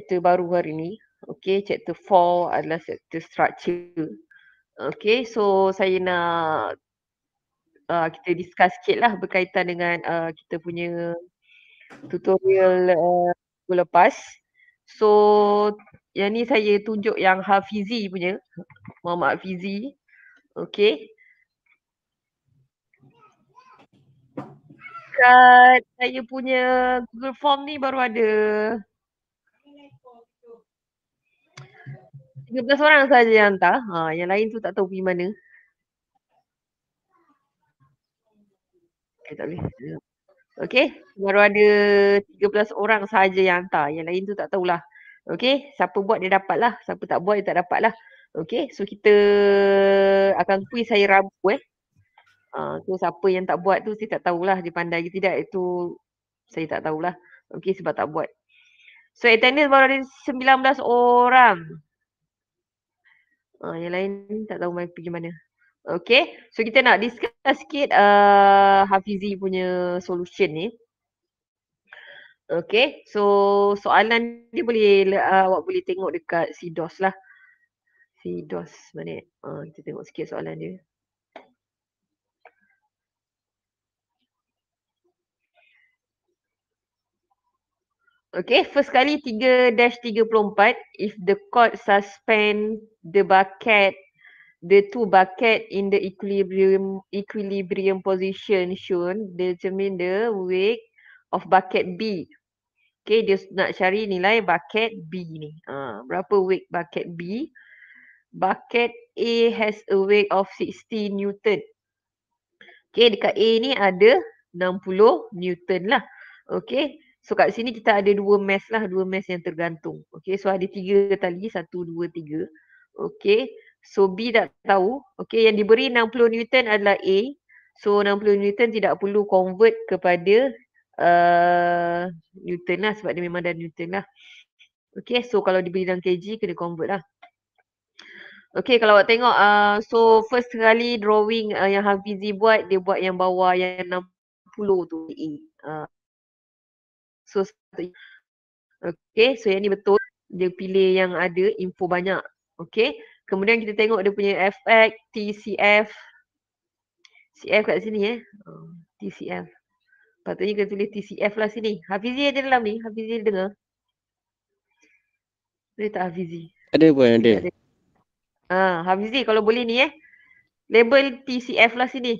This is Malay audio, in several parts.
chapter baru hari ni. Okay, chapter 4 adalah chapter structure. Okay, so saya nak uh, kita discuss sikit lah berkaitan dengan uh, kita punya tutorial uh, lepas. So, yang ni saya tunjuk yang Hafizi punya. mama Hafizi. Okay. Kat saya punya Google Form ni baru ada 13 orang sahaja yang hantar. Ha, yang lain tu tak tahu pergi mana. Okay, eh, tak boleh. Okay. Baru ada 13 orang sahaja yang hantar. Yang lain tu tak tahulah. Okay. Siapa buat dia dapat lah. Siapa tak buat dia tak dapat lah. Okay. So kita akan pergi saya Rabu eh. Ha, so siapa yang tak buat tu saya tak tahulah dia pandai ke tidak. Itu saya tak tahulah. Okay sebab tak buat. So attendance baru ada 19 orang. Uh, yang lain tak tahu mai pergi mana. Okay, so kita nak discuss sikit uh, Hafizi punya solution ni. Okay, so soalan dia boleh, uh, awak boleh tengok dekat si Dos lah. Si Dos mana? Uh, kita tengok sikit soalan dia. Okay, first kali 3-34, if the court suspend the bucket, the two bucket in the equilibrium equilibrium position shown, determine the weight of bucket B. Okay, dia nak cari nilai bucket B ni. Uh, berapa weight bucket B? Bucket A has a weight of 60 Newton. Okay, dekat A ni ada 60 Newton lah. Okay, So kat sini kita ada dua mesh lah, dua mesh yang tergantung. Okay, so ada tiga tali, satu, dua, tiga. Okay, so B tak tahu. Okay, yang diberi 60 Newton adalah A. So 60 Newton tidak perlu convert kepada uh, Newton lah sebab dia memang dah Newton lah. Okay, so kalau diberi dalam kg kena convert lah. Okay, kalau awak tengok, uh, so first kali drawing uh, yang Hafizi buat, dia buat yang bawah yang 60 tu. E. Uh, So Okay so yang ni betul dia pilih yang ada info banyak Okay kemudian kita tengok dia punya FX, TCF CF kat sini eh oh, TCF Patutnya kena tulis TCF lah sini Hafizie ada dalam ni, Hafizie dengar Ada tak Hafizie? Ada pun ada Ha Hafizie kalau boleh ni eh Label TCF lah sini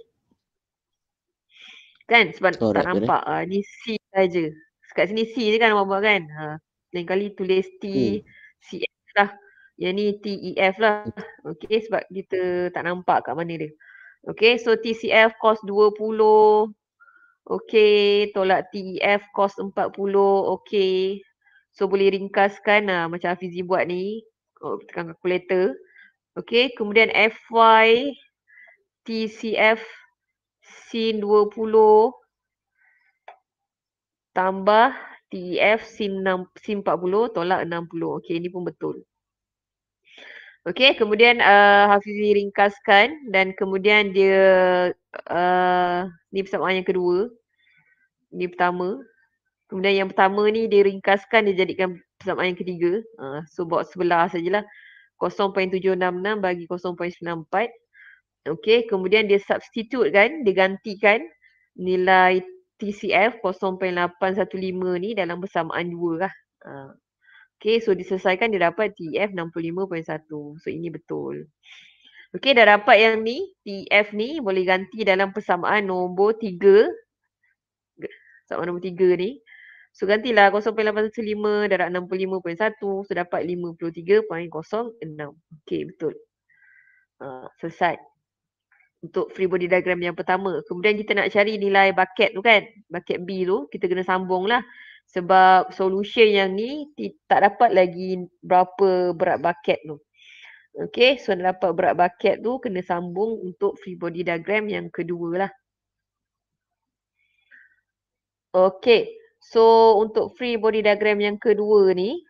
Kan sebab oh, tak nampak ha, ni C saja kat sini C je kan buat-buat kan. Ha. Lain kali tulis T, hmm. C, F lah. Yang ni T, E, F lah. Okay sebab kita tak nampak kat mana dia. Okay so T, C, F cost 20. Okay tolak T, E, F cost 40. Okay. So boleh ringkaskan lah macam Hafizie buat ni. Oh, tekan kalkulator. Okay kemudian F, Y, T, C, F sin 20 tambah TEF sin, 6, sin 40 tolak 60. Okey, ini pun betul. Okey, kemudian uh, Hafizi ringkaskan dan kemudian dia, uh, ni persamaan yang kedua. Ni pertama. Kemudian yang pertama ni dia ringkaskan, dia jadikan persamaan yang ketiga. Uh, so, buat sebelah sajalah. 0.766 bagi 0.94. Okey, kemudian dia substitute kan, dia gantikan nilai TCF 0.815 ni dalam bersamaan dua lah. Ha. Okay so diselesaikan dia dapat TF e 65.1. So ini betul. Okay dah dapat yang ni. TF e ni boleh ganti dalam persamaan nombor tiga. Sama nombor 3 ni. So gantilah 0.815 darab 65.1. So dapat 53.06. Okay betul. Uh, selesai untuk free body diagram yang pertama. Kemudian kita nak cari nilai bucket tu kan. Bucket B tu kita kena sambung lah. Sebab solution yang ni tak dapat lagi berapa berat bucket tu. Okay so nak dapat berat bucket tu kena sambung untuk free body diagram yang kedua lah. Okay so untuk free body diagram yang kedua ni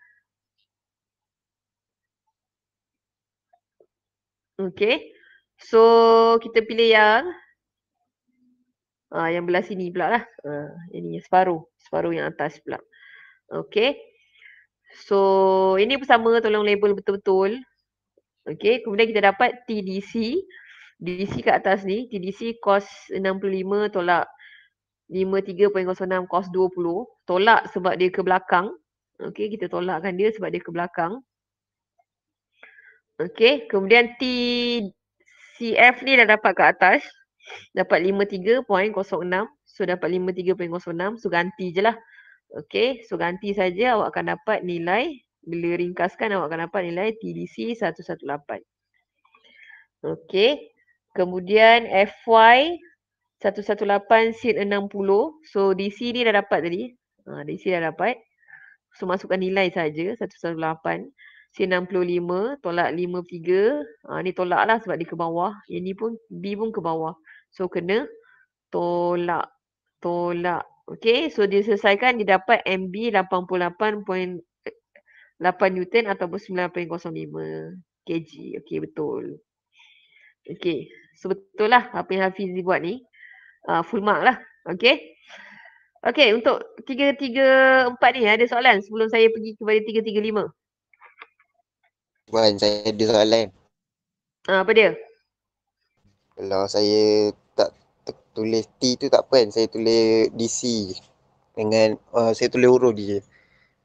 Okay. So kita pilih yang uh, yang belah sini pula lah. Uh, ah, ini separuh. Separuh yang atas pula. Okay. So ini pun sama tolong label betul-betul. Okay. Kemudian kita dapat TDC. DC kat atas ni. TDC kos 65 tolak 53.06 kos 20. Tolak sebab dia ke belakang. Okay. Kita tolakkan dia sebab dia ke belakang. Okay. Kemudian T si F ni dah dapat ke atas dapat 53.06 so dapat 53.06 so ganti je lah okay so ganti saja awak akan dapat nilai bila ringkaskan awak akan dapat nilai TDC 118 okay kemudian FY 118 sin 60 so DC ni dah dapat tadi ha, DC dah dapat so masukkan nilai saja 118 C65 tolak 53 ha, ah, ni tolak lah sebab dia ke bawah yang ni pun B pun ke bawah so kena tolak tolak okay so dia selesaikan dia dapat MB 88.8 Newton ataupun 9.05 kg okay betul okay so betul lah apa yang Hafiz buat ni uh, full mark lah okay Okay, untuk tiga-tiga empat ni ada soalan sebelum saya pergi kepada tiga-tiga lima. Puan, saya ada soalan. Ha, apa dia? Kalau saya tak t- tulis T tu tak apa kan. Saya tulis DC. Dengan uh, saya tulis huruf dia.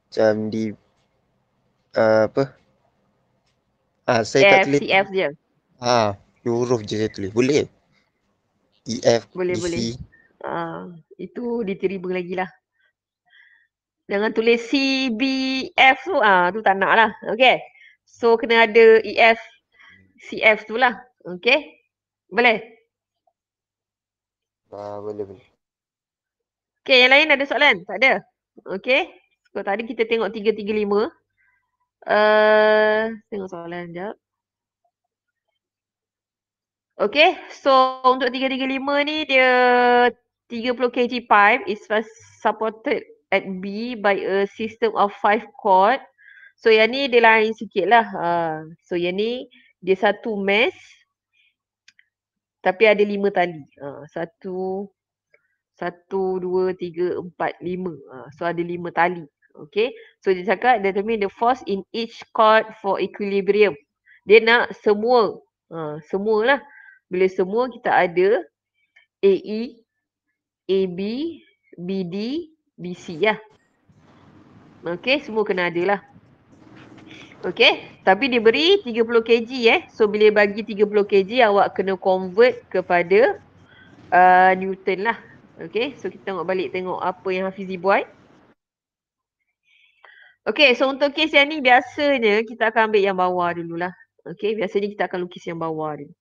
Macam di uh, apa? Ah, saya F, tak tulis. CF dia. Ha, huruf je saya tulis. Boleh? EF, boleh, DC. Boleh. Ha, itu diterima lagi lah. Jangan tulis C, B, F tu. Ha, tu tak nak lah. Okay. So kena ada EF CF tu lah. Okay. Boleh? Ah uh, boleh boleh. Okay yang lain ada soalan? Tak ada? Okay. So tadi kita tengok 335. Uh, eh, tengok soalan jap. Okay. So untuk 335 ni dia 30 kg pipe is supported at B by a system of five chord So yang ni dia lain sikit lah. Ha. So yang ni dia satu mes tapi ada lima tali. Ha. Satu, satu, dua, tiga, empat, lima. Ha. So ada lima tali. Okay. So dia cakap determine the force in each cord for equilibrium. Dia nak semua. Ha, semua lah. Bila semua kita ada AE, AB, BD, BC lah. Okay, semua kena ada lah. Okay. Tapi diberi 30 kg eh. So bila bagi 30 kg awak kena convert kepada uh, Newton lah. Okay. So kita tengok balik tengok apa yang Hafizi buat. Okay. So untuk kes yang ni biasanya kita akan ambil yang bawah dululah. Okay. Biasanya kita akan lukis yang bawah dulu.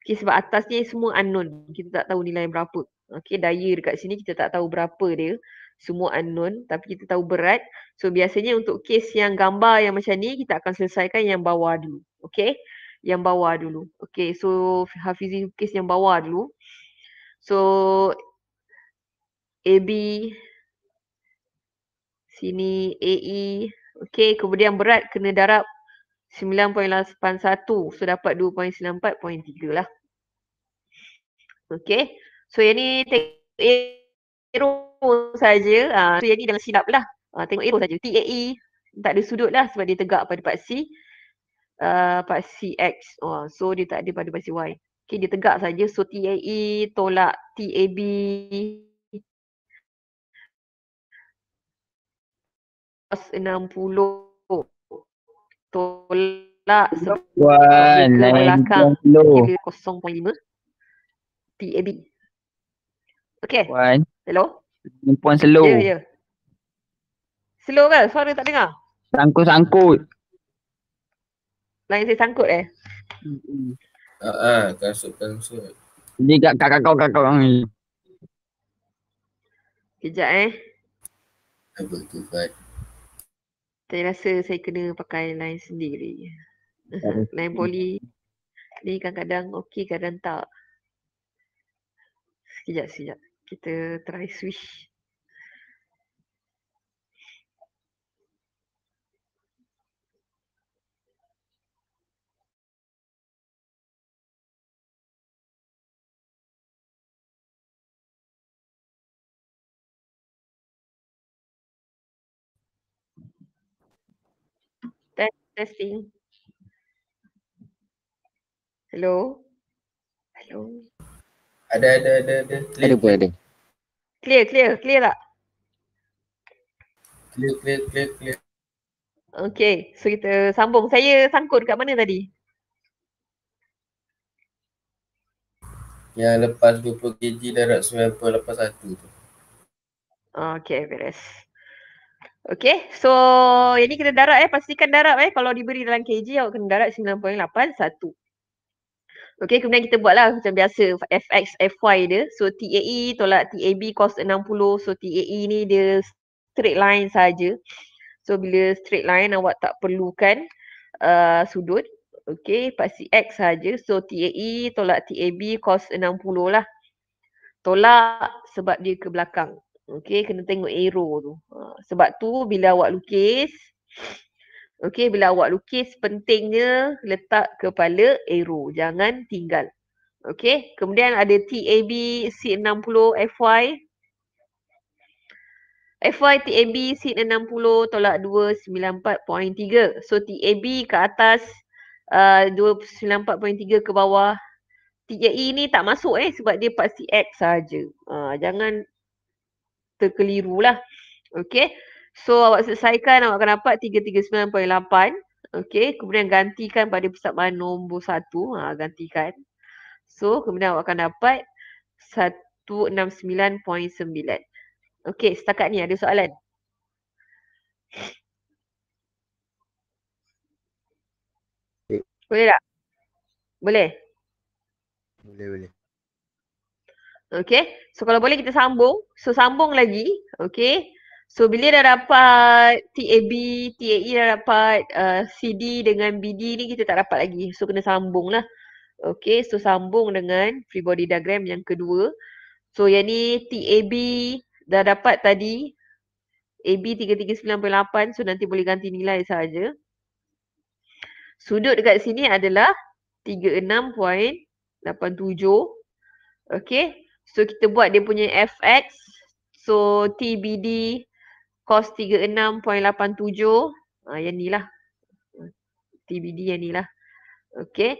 Okay. Sebab atas ni semua unknown. Kita tak tahu nilai berapa. Okay. Daya dekat sini kita tak tahu berapa dia semua unknown tapi kita tahu berat. So biasanya untuk kes yang gambar yang macam ni kita akan selesaikan yang bawah dulu. Okay. Yang bawah dulu. Okay. So Hafizi kes yang bawah dulu. So AB sini AE. Okay. Kemudian berat kena darab 9.81. So dapat 2.94.3 lah. Okay. So yang ni take arrow saja. Ah uh, so yang silap lah. Uh, tengok arrow saja. TAE tak ada sudut lah sebab dia tegak pada paksi C. Uh, part X. Oh, so dia tak ada pada paksi Y. Okay, dia tegak saja. So TAE tolak TAB. Cos 60 tolak sebelah belakang 0.5 TAB. Okay. One. Hello. Perempuan slow. Ya, yeah, ya. Yeah. Slow kan? Suara tak dengar? Sangkut-sangkut. Lain sangkut eh? Hmm. Ah, ah, kasut-kasut. Ini kat kakak kau, kakak kau. Kejap eh. Apa tu, Fad? Saya rasa saya kena pakai lain sendiri. Lain poli. Ni kadang-kadang okey, kadang tak. Sekejap, sekejap kita try switch. Testing. Hello. Hello. Ada ada ada ada. Ada pun ada. ada. Clear, clear, clear tak? Clear, clear, clear, clear. Okay, so kita sambung. Saya sangkut kat mana tadi? Yang lepas 20 kg darat 981 tu. Okay, beres. Okay, so yang ni kena darat eh. Pastikan darat eh. Kalau diberi dalam kg, awak kena darat 9.81. Okay, kemudian kita buatlah macam biasa FX, FY dia. So TAE tolak TAB cos 60. So TAE ni dia straight line saja. So bila straight line awak tak perlukan uh, sudut. Okay, pasti X saja. So TAE tolak TAB cos 60 lah. Tolak sebab dia ke belakang. Okay, kena tengok arrow tu. Uh, sebab tu bila awak lukis, Okey, bila awak lukis pentingnya letak kepala arrow. Jangan tinggal. Okey, kemudian ada TAB C60 FY. FY TAB C60 tolak 294.3. So TAB ke atas uh, 294.3 ke bawah. TAE ni tak masuk eh sebab dia part X sahaja. Uh, ah, jangan terkeliru lah. Okey. So awak selesaikan awak akan dapat 339.8. Okay. Kemudian gantikan pada pusat persamaan nombor 1. Ha, gantikan. So kemudian awak akan dapat 169.9. Okay setakat ni ada soalan? Boleh tak? Boleh? Boleh, boleh. Okay. So kalau boleh kita sambung. So sambung lagi. Okay. So bila dah dapat TAB, TAE dah dapat uh, CD dengan BD ni kita tak dapat lagi. So kena sambung lah. Okay, so sambung dengan free body diagram yang kedua. So yang ni TAB dah dapat tadi. AB 339.8 so nanti boleh ganti nilai saja. Sudut dekat sini adalah 36.87. Okay, so kita buat dia punya FX. So TBD kos 36.87 uh, yang ni lah TBD yang ni lah okay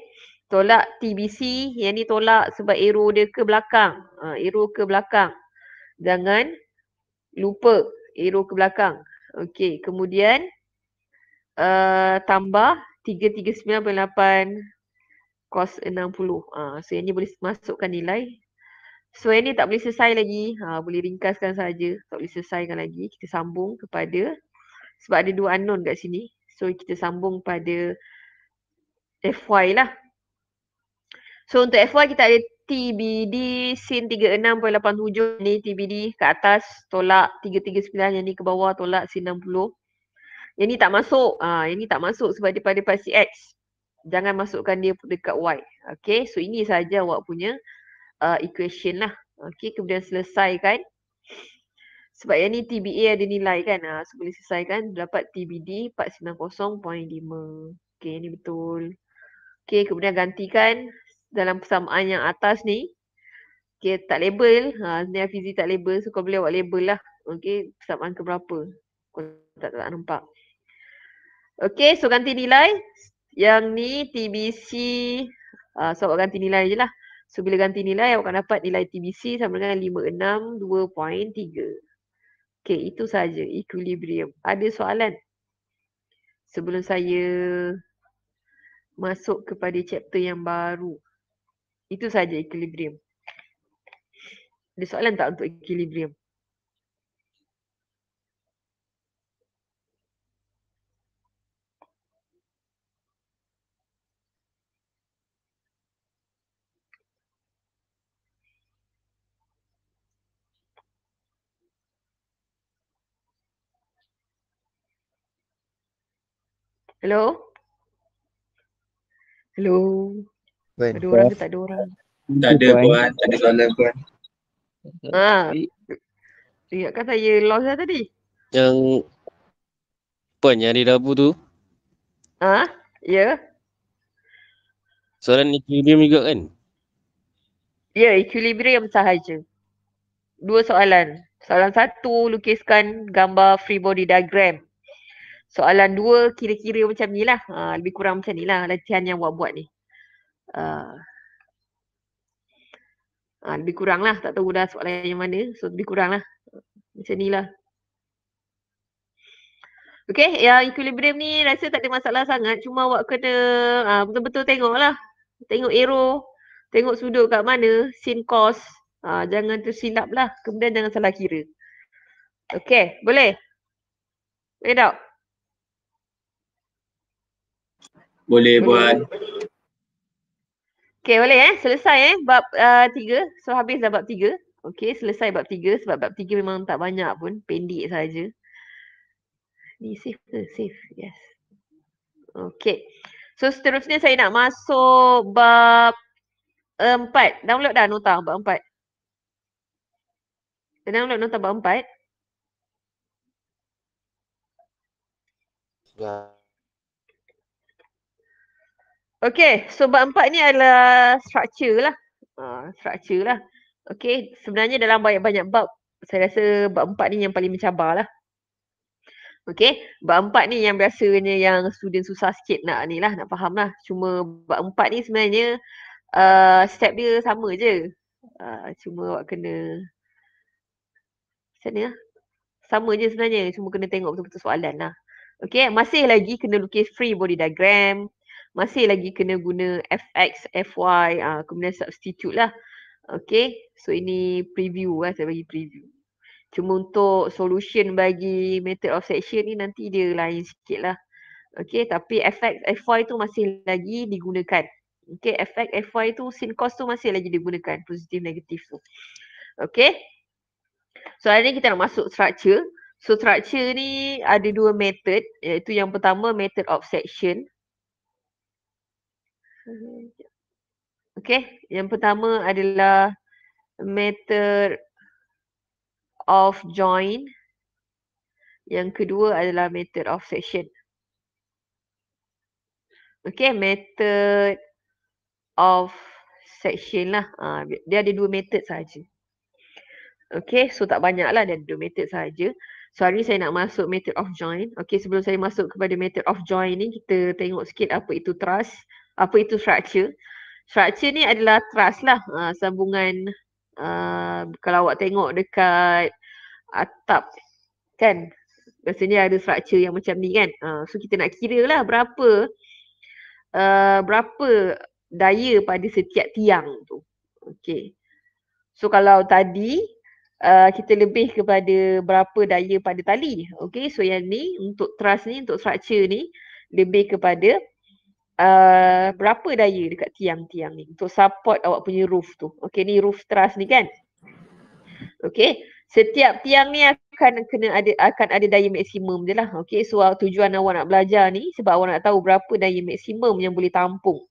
tolak TBC yang ni tolak sebab arrow dia ke belakang uh, arrow ke belakang jangan lupa arrow ke belakang okay kemudian uh, tambah 339.8 kos 60 uh, so yang ni boleh masukkan nilai So yang ni tak boleh selesai lagi. Ha, boleh ringkaskan saja. Tak boleh selesaikan lagi. Kita sambung kepada sebab ada dua unknown kat sini. So kita sambung pada FY lah. So untuk FY kita ada TBD sin 36.87 ni TBD ke atas tolak 339 yang ni ke bawah tolak sin 60. Yang ni tak masuk. Ah ha, yang ni tak masuk sebab dia pada pasi X. Jangan masukkan dia dekat Y. Okay. So ini saja awak punya uh, equation lah. okay kemudian selesaikan. Sebab yang ni TBA ada nilai kan. Uh, so boleh selesaikan dapat TBD 490.5. okay ni betul. okay kemudian gantikan dalam persamaan yang atas ni. okay tak label. Ha, ni Hafizi tak label. So kau boleh buat label lah. okay persamaan keberapa. Kau tak, tak, nampak. okay so ganti nilai. Yang ni TBC. Uh, ah, so ganti nilai je lah. So bila ganti nilai awak akan dapat nilai TBC sama dengan 2.3. Okay itu saja equilibrium. Ada soalan? Sebelum saya masuk kepada chapter yang baru. Itu saja equilibrium. Ada soalan tak untuk equilibrium? Hello? Hello? Ada orang ke tak ada orang? Tak ada puan, tak ada soalan puan. Ha. Ingatkan saya lost lah tadi. Yang puan yang hari Rabu tu. Ha? Ya. Yeah. Soalan equilibrium juga kan? Ya, yeah, equilibrium sahaja. Dua soalan. Soalan satu, lukiskan gambar free body diagram soalan dua kira-kira macam ni lah. Ha, lebih kurang macam ni lah latihan yang awak buat ni. Uh, ha, lebih kurang lah. Tak tahu dah soalan yang mana. So lebih kurang lah. Macam ni lah. Okay, yang equilibrium ni rasa tak ada masalah sangat. Cuma awak kena ha, betul-betul tengok lah. Tengok arrow. Tengok sudut kat mana. Sin cos. Ha, jangan tersilap lah. Kemudian jangan salah kira. Okay, boleh? Boleh tak? boleh buat. Okay boleh eh selesai eh bab uh, tiga. So habis dah bab tiga. Okay selesai bab tiga sebab bab tiga memang tak banyak pun pendek saja. Ni safe tu Safe. Yes. Okay. So seterusnya saya nak masuk bab empat. Download dah nota bab empat. Download nota bab empat. Yeah. Okay, so bab empat ni adalah structure lah. Uh, structure lah. Okay, sebenarnya dalam banyak-banyak bab, saya rasa bab empat ni yang paling mencabar lah. Okay, bab empat ni yang biasanya yang student susah sikit nak ni lah, nak faham lah. Cuma bab empat ni sebenarnya uh, step dia sama je. Uh, cuma awak kena, macam mana lah? Sama je sebenarnya, cuma kena tengok betul-betul soalan lah. Okay, masih lagi kena lukis free body diagram, masih lagi kena guna FX, FY, uh, ah, kemudian substitute lah. Okay, so ini preview lah, saya bagi preview. Cuma untuk solution bagi method of section ni nanti dia lain sikit lah. Okay, tapi FX, FY tu masih lagi digunakan. Okay, FX, FY tu, sin cost tu masih lagi digunakan, positif, negatif tu. Okay, so hari ni kita nak masuk structure. So structure ni ada dua method, iaitu yang pertama method of section. Okay, yang pertama adalah method of join. Yang kedua adalah method of section. Okay, method of section lah. Ha, dia ada dua method saja. Okay, so tak banyak lah dia ada dua method saja. So hari saya nak masuk method of join. Okay, sebelum saya masuk kepada method of join ni, kita tengok sikit apa itu trust apa itu structure. Structure ni adalah trust lah uh, sambungan uh, kalau awak tengok dekat atap kan biasanya ada structure yang macam ni kan. Uh, so kita nak kira lah berapa uh, berapa daya pada setiap tiang tu. Okay. So kalau tadi Uh, kita lebih kepada berapa daya pada tali. Okay, so yang ni untuk trust ni, untuk structure ni lebih kepada Ah, berapa daya dekat tiang-tiang ni untuk support awak punya roof tu. Okay ni roof truss ni kan. Okay setiap tiang ni akan kena ada akan ada daya maksimum je lah. Okay so ah, tujuan awak nak belajar ni sebab awak nak tahu berapa daya maksimum yang boleh tampung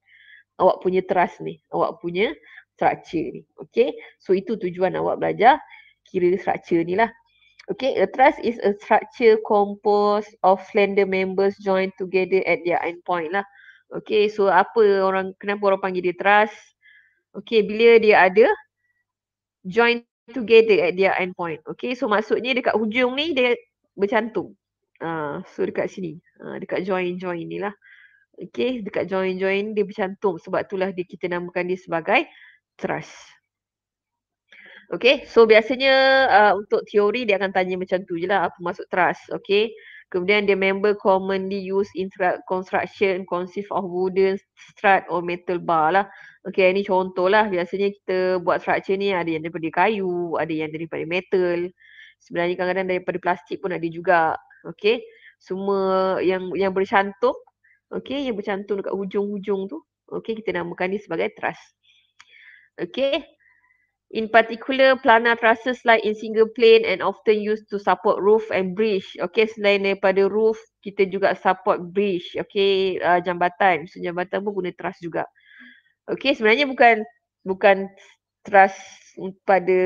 awak punya truss ni, awak punya structure ni. Okay so itu tujuan awak belajar kira structure ni lah. Okay, a truss is a structure composed of slender members joined together at their end point lah. Okay, so apa orang, kenapa orang panggil dia trust? Okay, bila dia ada, join together at their end point. Okay, so maksudnya dekat hujung ni dia bercantum. Uh, so dekat sini, uh, dekat join-join ni lah. Okay, dekat join-join dia bercantum sebab itulah dia, kita namakan dia sebagai trust. Okay, so biasanya uh, untuk teori dia akan tanya macam tu je lah apa maksud trust. Okay, Kemudian the member commonly used in construction consists of wooden strut or metal bar lah. Okay, ini contoh lah. Biasanya kita buat structure ni ada yang daripada kayu, ada yang daripada metal. Sebenarnya kadang-kadang daripada plastik pun ada juga. Okay, semua yang yang bercantum, okay, yang bercantum dekat hujung-hujung tu, okay, kita namakan dia sebagai truss. Okay, In particular, planar trusses lie in single plane and often used to support roof and bridge. Okay, selain daripada roof, kita juga support bridge. Okay, uh, jambatan. So, jambatan pun guna truss juga. Okay, sebenarnya bukan bukan truss pada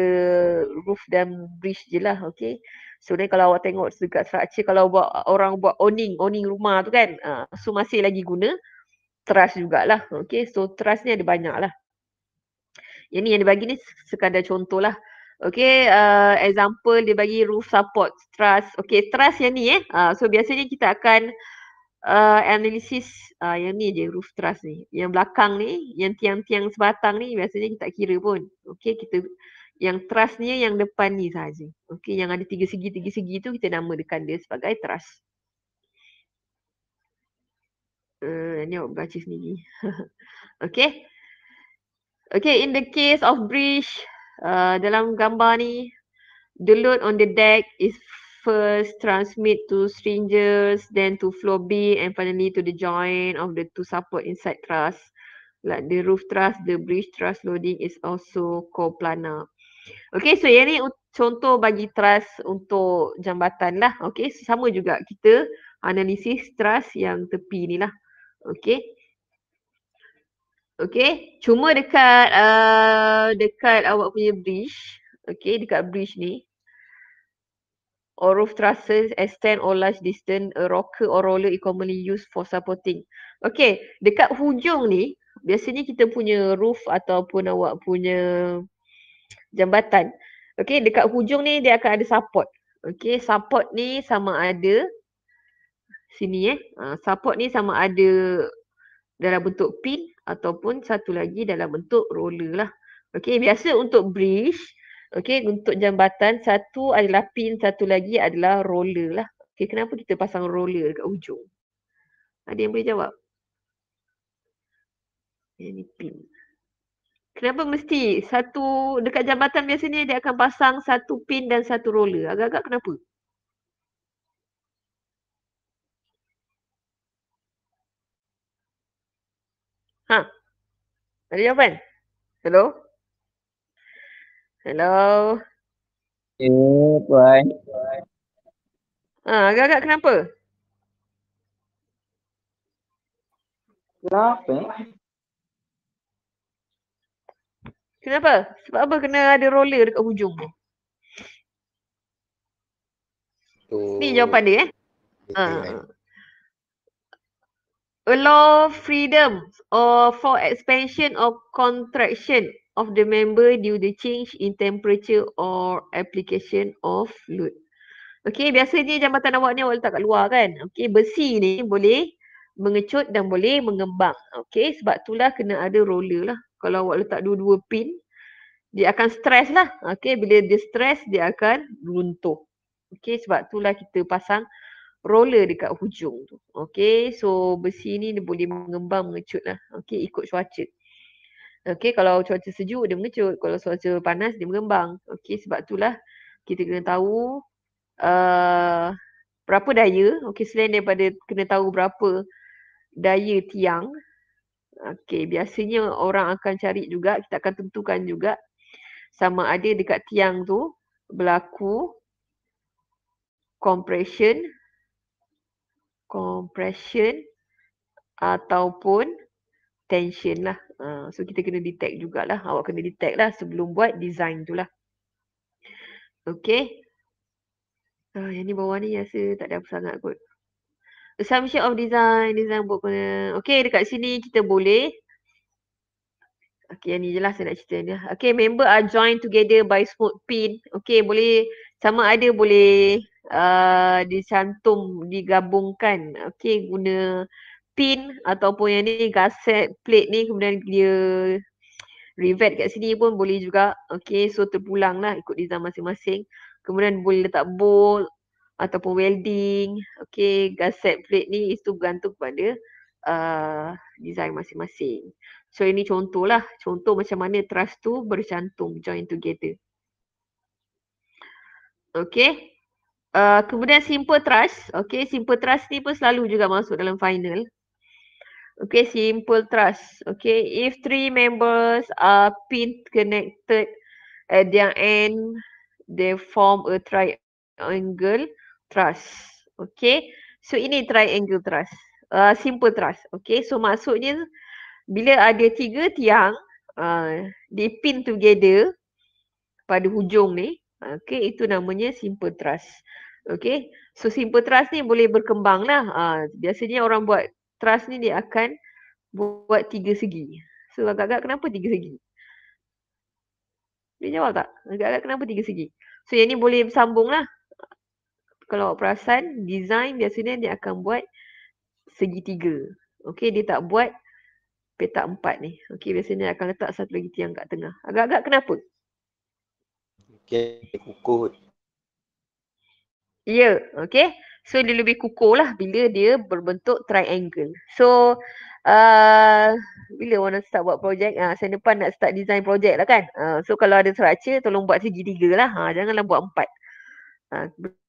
roof dan bridge je lah. Okay. Sebenarnya kalau awak tengok dekat structure, kalau buat, orang buat awning, awning rumah tu kan. Uh, so, masih lagi guna truss jugalah. Okay, so truss ni ada banyak lah. Yang ni yang dia bagi ni sekadar contoh lah. Okay, uh, example dia bagi roof support, truss. Okay, truss yang ni eh. Uh, so biasanya kita akan uh, analisis uh, yang ni je roof truss ni. Yang belakang ni, yang tiang-tiang sebatang ni biasanya kita tak kira pun. Okay, kita yang truss ni yang depan ni sahaja. Okay, yang ada tiga segi-tiga segi tu kita namakan dia sebagai truss. Uh, ni awak baca sendiri. okay. Okay, in the case of bridge, uh, dalam gambar ni, the load on the deck is first transmit to strangers, then to floor B and finally to the joint of the two support inside truss. Like the roof truss, the bridge truss loading is also coplanar. Okay, so yang ni contoh bagi truss untuk jambatan lah. Okay, so sama juga kita analisis truss yang tepi ni lah. Okay. Okay, cuma dekat uh, dekat awak punya bridge, okay, dekat bridge ni, or of trusses extend or large distance, a rocker or roller is commonly used for supporting. Okay, dekat hujung ni, biasanya kita punya roof ataupun awak punya jambatan. Okay, dekat hujung ni dia akan ada support. Okay, support ni sama ada sini eh. Uh, support ni sama ada dalam bentuk pin ataupun satu lagi dalam bentuk roller lah. Okey, biasa untuk bridge, okey, untuk jambatan satu adalah pin, satu lagi adalah roller lah. Okey, kenapa kita pasang roller dekat ujung? Ada yang boleh jawab? Ini pin. Kenapa mesti satu dekat jambatan biasanya dia akan pasang satu pin dan satu roller? Agak-agak kenapa? Ada jawapan? Hello? Hello? Ya, yeah, Ah, agak-agak kenapa? Kenapa? Kenapa? Sebab apa kena ada roller dekat hujung tu? Ni jawapan dia eh. Ha allow freedom or for expansion or contraction of the member due the change in temperature or application of fluid. Okay, biasanya jambatan awak ni awak letak kat luar kan. Okay, besi ni boleh mengecut dan boleh mengembang. Okay, sebab itulah kena ada roller lah. Kalau awak letak dua-dua pin, dia akan stress lah. Okay, bila dia stress, dia akan runtuh. Okay, sebab itulah kita pasang roller dekat hujung tu. Okay, so besi ni dia boleh mengembang mengecut lah. Okay, ikut cuaca. Okay, kalau cuaca sejuk dia mengecut. Kalau cuaca panas dia mengembang. Okay, sebab tu lah kita kena tahu uh, berapa daya. Okay, selain daripada kena tahu berapa daya tiang. Okay, biasanya orang akan cari juga, kita akan tentukan juga sama ada dekat tiang tu berlaku compression compression ataupun tension lah. Ha, so kita kena detect jugalah. Awak kena detect lah sebelum buat design tu lah. Okay. Uh, ha, yang ni bawah ni rasa tak ada apa sangat kot. Assumption of design. Design buat kena. Okay dekat sini kita boleh. Okay yang ni je lah saya nak cerita ni. Okay member are joined together by smooth pin. Okay boleh sama ada boleh Uh, dicantum, digabungkan okey guna pin ataupun yang ni gasset plate ni kemudian dia rivet kat sini pun boleh juga okey so terpulang lah ikut design masing-masing kemudian boleh letak bolt ataupun welding okey gasset plate ni itu bergantung kepada uh, design masing-masing so ini contohlah contoh macam mana truss tu bercantum join together okey Uh, kemudian simple trust. Okay, simple trust ni pun selalu juga masuk dalam final. Okay, simple trust. Okay, if three members are pinned connected at their end, they form a triangle trust. Okay, so ini triangle trust. Uh, simple trust. Okay, so maksudnya bila ada tiga tiang uh, they pin together pada hujung ni, okay, itu namanya simple trust. Okay. So simple trust ni boleh berkembang lah. Uh, biasanya orang buat trust ni dia akan buat tiga segi. So agak-agak kenapa tiga segi? Boleh jawab tak? Agak-agak kenapa tiga segi? So yang ni boleh sambung lah. Kalau perasan, design biasanya dia akan buat segi tiga. Okay, dia tak buat petak empat ni. Okay, biasanya dia akan letak satu lagi tiang kat tengah. Agak-agak kenapa? Okay, kukut. Ya, okay. So dia lebih kukuh lah bila dia berbentuk triangle. So uh, bila orang start buat projek, uh, ah, saya depan nak start design projek lah kan. Uh, so kalau ada structure, tolong buat segi tiga lah. Ha, janganlah buat empat. Uh,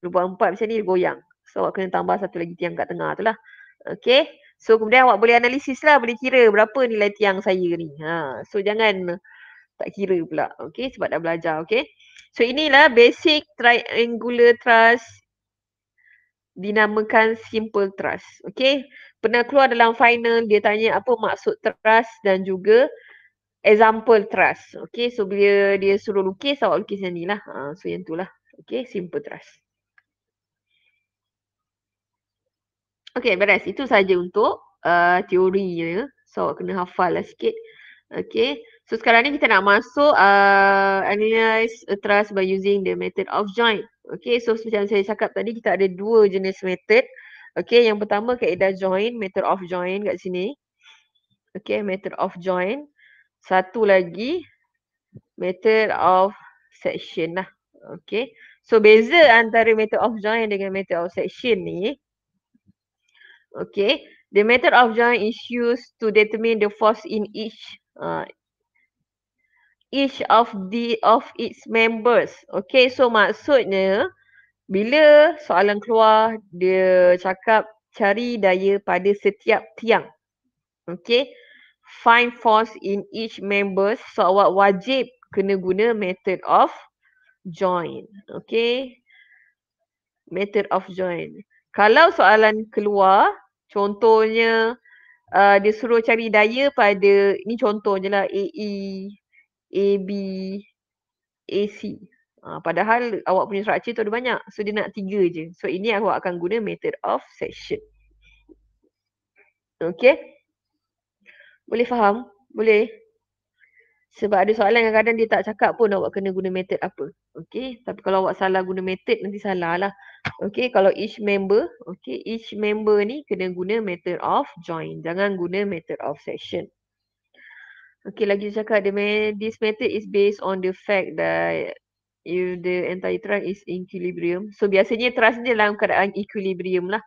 buat empat macam ni, goyang. So awak kena tambah satu lagi tiang kat tengah tu lah. Okay. So kemudian awak boleh analisis lah, boleh kira berapa nilai tiang saya ni. Ha, so jangan tak kira pula. Okay, sebab dah belajar. Okay. So inilah basic triangular truss dinamakan simple trust. Okey, Pernah keluar dalam final dia tanya apa maksud trust dan juga example trust. Okey, So bila dia suruh lukis awak lukis yang ni lah. Ha, so yang tu lah. Okey, Simple trust. Okey, beres. Itu saja untuk uh, teorinya. So awak kena hafal lah sikit. Okay. So sekarang ni kita nak masuk uh, analyze a trust by using the method of joint. Okey, so seperti yang saya cakap tadi kita ada dua jenis method. Okey, yang pertama kaedah join, method of join kat sini. Okey, method of join. Satu lagi method of section lah. Okey, so beza antara method of join dengan method of section ni. Okey, the method of join is used to determine the force in each uh, each of the of its members. Okay, so maksudnya bila soalan keluar dia cakap cari daya pada setiap tiang. Okay, find force in each members. So awak wajib kena guna method of join. Okay, method of join. Kalau soalan keluar, contohnya uh, dia suruh cari daya pada, ni contohnya je lah, AE A, B, A, C. Ha, padahal awak punya structure tu ada banyak. So dia nak tiga je. So ini awak akan guna method of section. Okay. Boleh faham? Boleh? Sebab ada soalan yang kadang dia tak cakap pun awak kena guna method apa. Okay. Tapi kalau awak salah guna method nanti salah lah. Okay. Kalau each member. Okay. Each member ni kena guna method of join. Jangan guna method of section. Okay lagi dia cakap the man, this method is based on the fact that if the entire trunk is in equilibrium. So biasanya trust dia dalam keadaan equilibrium lah.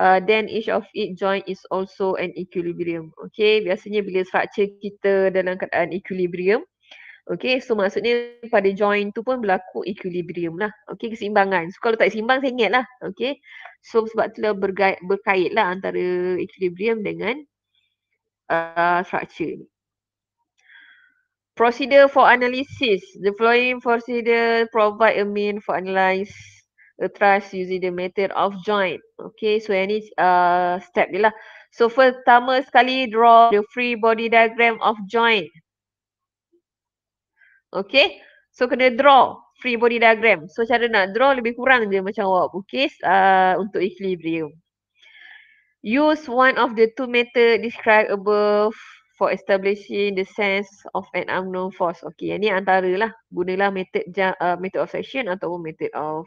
Uh, then each of it joint is also an equilibrium. Okay biasanya bila structure kita dalam keadaan equilibrium. Okay so maksudnya pada joint tu pun berlaku equilibrium lah. Okay keseimbangan. So kalau tak simbang, sengit lah. Okay. So sebab tu lah berkait lah antara equilibrium dengan uh, structure procedure for analysis. The following procedure provide a mean for analyze a trust using the method of joint. Okay, so any uh, step ni lah. So, first, pertama sekali draw the free body diagram of joint. Okay, so kena draw free body diagram. So, cara nak draw lebih kurang je macam awak bukis uh, untuk equilibrium. Use one of the two method described above for establishing the sense of an unknown force. Okay, yang ni antaralah. Gunalah method, ja, uh, method of section ataupun method of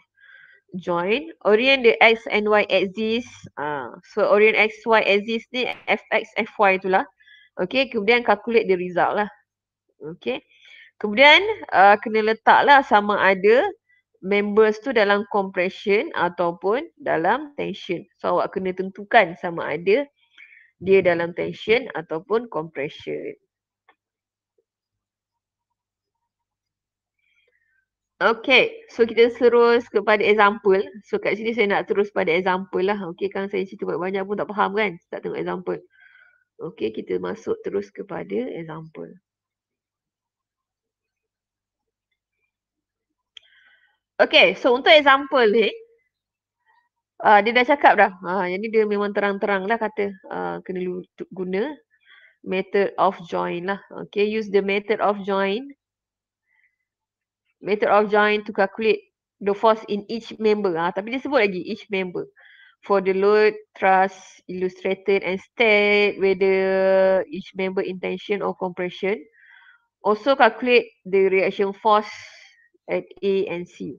join. Orient the X and Y axis. Uh, so, orient X, Y axis ni Fx, Fy tu lah. Okay, kemudian calculate the result lah. Okay. Kemudian, uh, kena lah sama ada members tu dalam compression ataupun dalam tension. So, awak kena tentukan sama ada dia dalam tension ataupun compression. Okay, so kita terus kepada example. So kat sini saya nak terus pada example lah. Okay, kan saya cerita banyak-banyak pun tak faham kan? Tak tengok example. Okay, kita masuk terus kepada example. Okay, so untuk example ni, eh, Uh, dia dah cakap dah. Ha, uh, yang ni dia memang terang-terang lah kata uh, kena guna method of join lah. Okay, use the method of join. Method of join to calculate the force in each member. Ah, uh, tapi dia sebut lagi each member. For the load, thrust, illustrated and state whether each member intention or compression. Also calculate the reaction force at A and C.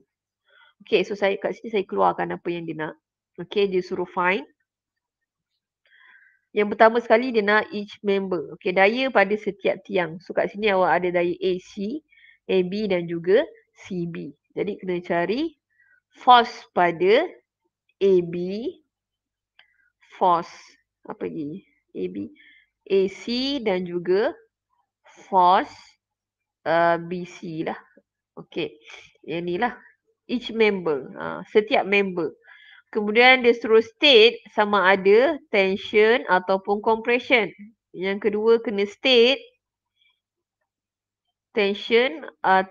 Okay, so saya kat sini saya keluarkan apa yang dia nak. Okay, dia suruh find. Yang pertama sekali dia nak each member. Okay, daya pada setiap tiang. So kat sini awak ada daya AC, AB dan juga CB. Jadi kena cari force pada AB. Force. Apa lagi? AB. AC dan juga force uh, BC lah. Okay. Yang ni lah. Each member. Ha, setiap member. Kemudian dia suruh state sama ada tension ataupun compression. Yang kedua kena state tension at,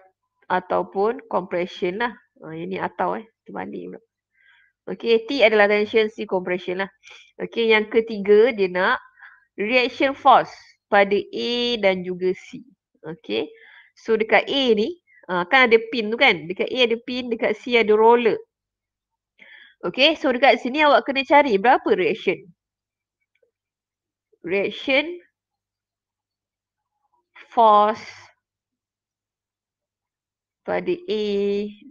ataupun compression lah. Ha, ini atau eh. Terbalik pula. Okay. T adalah tension. C compression lah. Okay. Yang ketiga dia nak reaction force pada A dan juga C. Okay. So dekat A ni. Ha, kan ada pin tu kan. Dekat A ada pin. Dekat C ada roller. Okay, so dekat sini awak kena cari berapa reaction. Reaction force pada A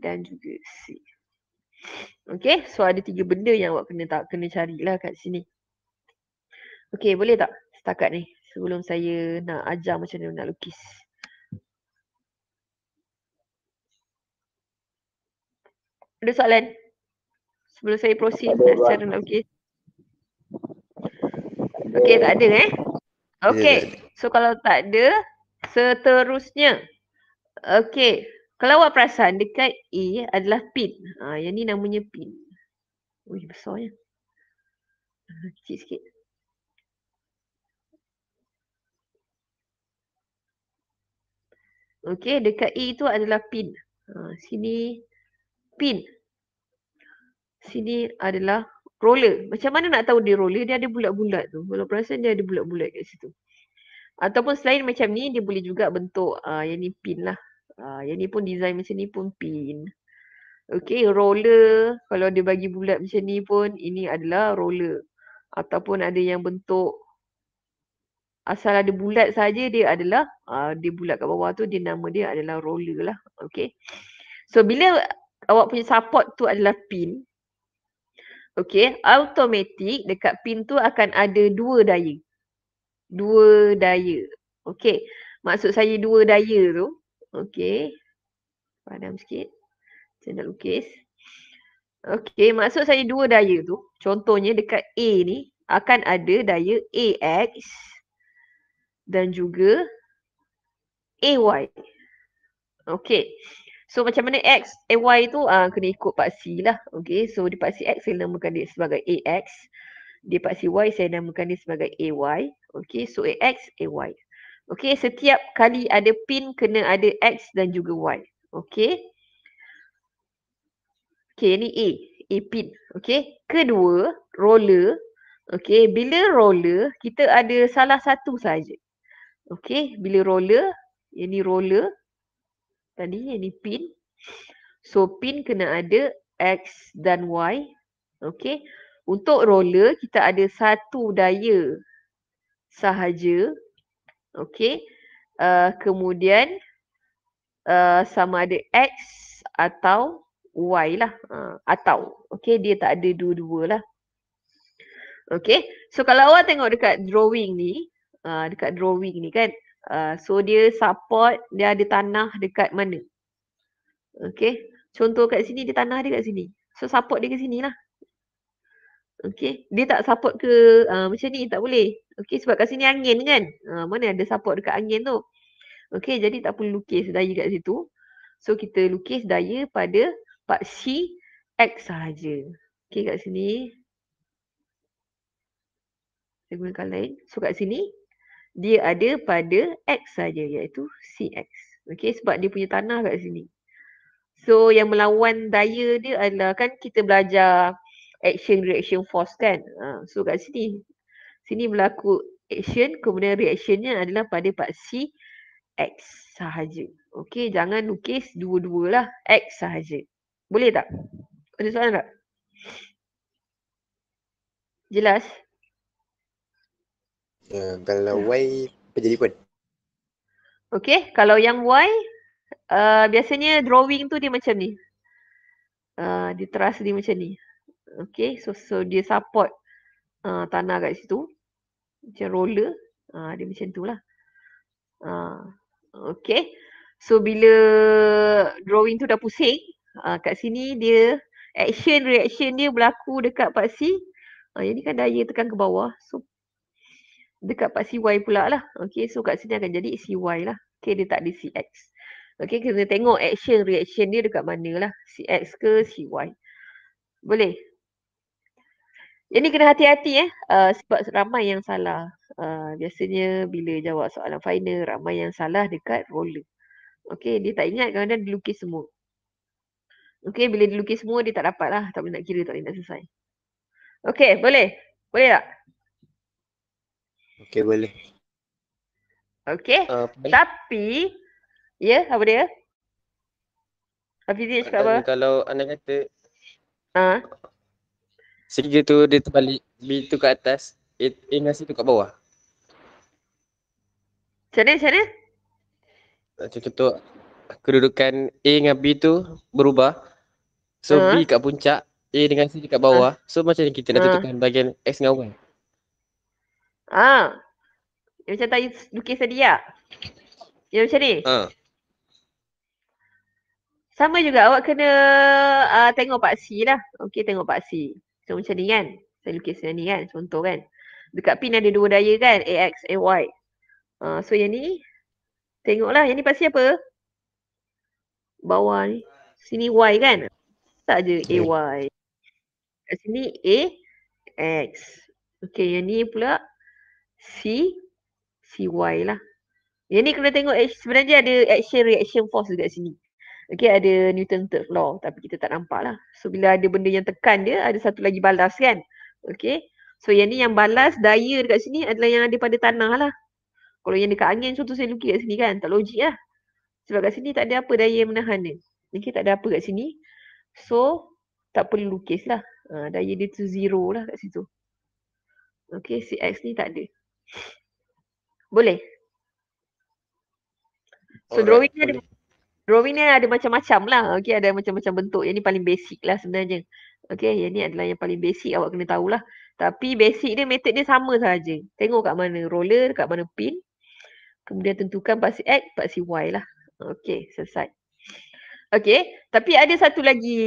dan juga C. Okay, so ada tiga benda yang awak kena tak kena carilah kat sini. Okay, boleh tak setakat ni sebelum saya nak ajar macam mana nak lukis. Ada soalan? sebelum saya proceed ada secara nak okey. Okey tak ada eh. Okay, Yeah. Ya, ya. So kalau tak ada seterusnya. Okay, Kalau awak perasan dekat A adalah pin. Ha, yang ni namanya pin. Ui besarnya. Ha, kecil sikit. Okey dekat A tu adalah pin. Ha, sini pin sini adalah roller. Macam mana nak tahu dia roller? Dia ada bulat-bulat tu. Kalau perasan dia ada bulat-bulat kat situ. Ataupun selain macam ni, dia boleh juga bentuk uh, yang ni pin lah. Uh, yang ni pun design macam ni pun pin. Okay, roller. Kalau dia bagi bulat macam ni pun, ini adalah roller. Ataupun ada yang bentuk asal ada bulat saja dia adalah uh, dia bulat kat bawah tu dia nama dia adalah roller lah Okay. so bila awak punya support tu adalah pin Okay, automatik dekat pintu akan ada dua daya. Dua daya. Okay, maksud saya dua daya tu. Okay, padam sikit. Saya nak lukis. Okay, maksud saya dua daya tu. Contohnya dekat A ni akan ada daya AX dan juga AY. Okay. So macam mana X and eh, Y tu uh, kena ikut paksi lah. Okay so di paksi X saya namakan dia sebagai AX. Di paksi Y saya namakan dia sebagai AY. Okay so AX, AY. Okay setiap kali ada pin kena ada X dan juga Y. Okay. Okay ni A. A pin. Okay. Kedua roller. Okay bila roller kita ada salah satu saja. Okay bila roller. Ini roller tadi yang ni pin. So pin kena ada X dan Y. Okay. Untuk roller kita ada satu daya sahaja. Okay. Uh, kemudian uh, sama ada X atau Y lah. Uh, atau. Okay dia tak ada dua-dua lah. Okay. So kalau awak tengok dekat drawing ni. Uh, dekat drawing ni kan. Uh, so dia support dia ada tanah dekat mana. Okay. Contoh kat sini dia tanah dia kat sini. So support dia ke sini lah. Okay. Dia tak support ke uh, macam ni tak boleh. Okay sebab kat sini angin kan. Uh, mana ada support dekat angin tu. Okay jadi tak perlu lukis daya kat situ. So kita lukis daya pada C X sahaja. Okay kat sini. Saya gunakan lain. So kat sini dia ada pada X saja iaitu CX. Okay sebab dia punya tanah kat sini. So yang melawan daya dia adalah kan kita belajar action reaction force kan. Uh, so kat sini. Sini berlaku action kemudian reactionnya adalah pada part C X sahaja. Okay jangan lukis dua-dua lah X sahaja. Boleh tak? Ada soalan tak? Jelas? Ya, kalau ya. Y apa pun. Okay, kalau yang Y uh, biasanya drawing tu dia macam ni. Uh, dia teras dia macam ni. Okay, so, so dia support uh, tanah kat situ. Macam roller. Uh, dia macam tu lah. Uh, okay. So bila drawing tu dah pusing uh, kat sini dia action reaction dia berlaku dekat part C. Uh, ini kan daya tekan ke bawah. So dekat part CY pula lah. Okay, so kat sini akan jadi CY lah. Okay, dia tak ada CX. Okay, kena tengok action reaction dia dekat mana lah. CX ke CY. Boleh? Ini kena hati-hati eh. Uh, sebab ramai yang salah. Uh, biasanya bila jawab soalan final, ramai yang salah dekat roller. Okay, dia tak ingat kerana dia lukis semua. Okay, bila dia lukis semua dia tak dapat lah. Tak boleh nak kira, tak boleh nak selesai. Okay, boleh? Boleh tak? Okey boleh. Okey. Uh, Tapi ya yeah, apa dia? Hafiz dia cakap apa? Kalau anda kata ha? Segi tu dia terbalik B tu kat atas A, A tu kat bawah Macam mana? Macam mana? tu kedudukan A dengan B tu berubah So ha? B kat puncak A dengan C kat bawah ha? So macam ni kita nak ha? tentukan bagian X dengan Y Ha. Dia macam tanya lukis tadi ya. Dia macam ni. Ha. Sama juga awak kena uh, tengok paksi lah. Okey tengok paksi. So macam ni kan. Saya lukis ni kan. Contoh kan. Dekat pin ada dua daya kan. AX, AY. Uh, ha, so yang ni. Tengoklah. Yang ni paksi apa? Bawah ni. Sini Y kan. Tak je AY. Kat sini A, X. Okey yang ni pula C C Y lah Yang ni kena tengok sebenarnya ada action reaction force dekat sini Okay ada Newton third law tapi kita tak nampak lah So bila ada benda yang tekan dia ada satu lagi balas kan Okay so yang ni yang balas daya dekat sini adalah yang ada pada tanah lah Kalau yang dekat angin contoh saya lukis kat sini kan tak logik lah Sebab kat sini tak ada apa daya menahan dia Okay tak ada apa kat sini So tak perlu lukis lah uh, Daya dia tu zero lah kat situ Okay si X ni tak ada boleh. So Alright, drawing ni ada, drawing ni ada macam-macam lah. Okay ada macam-macam bentuk. Yang ni paling basic lah sebenarnya. Okay yang ni adalah yang paling basic awak kena tahulah. Tapi basic dia method dia sama saja. Tengok kat mana roller, kat mana pin. Kemudian tentukan paksi X, paksi Y lah. Okay selesai. Okay tapi ada satu lagi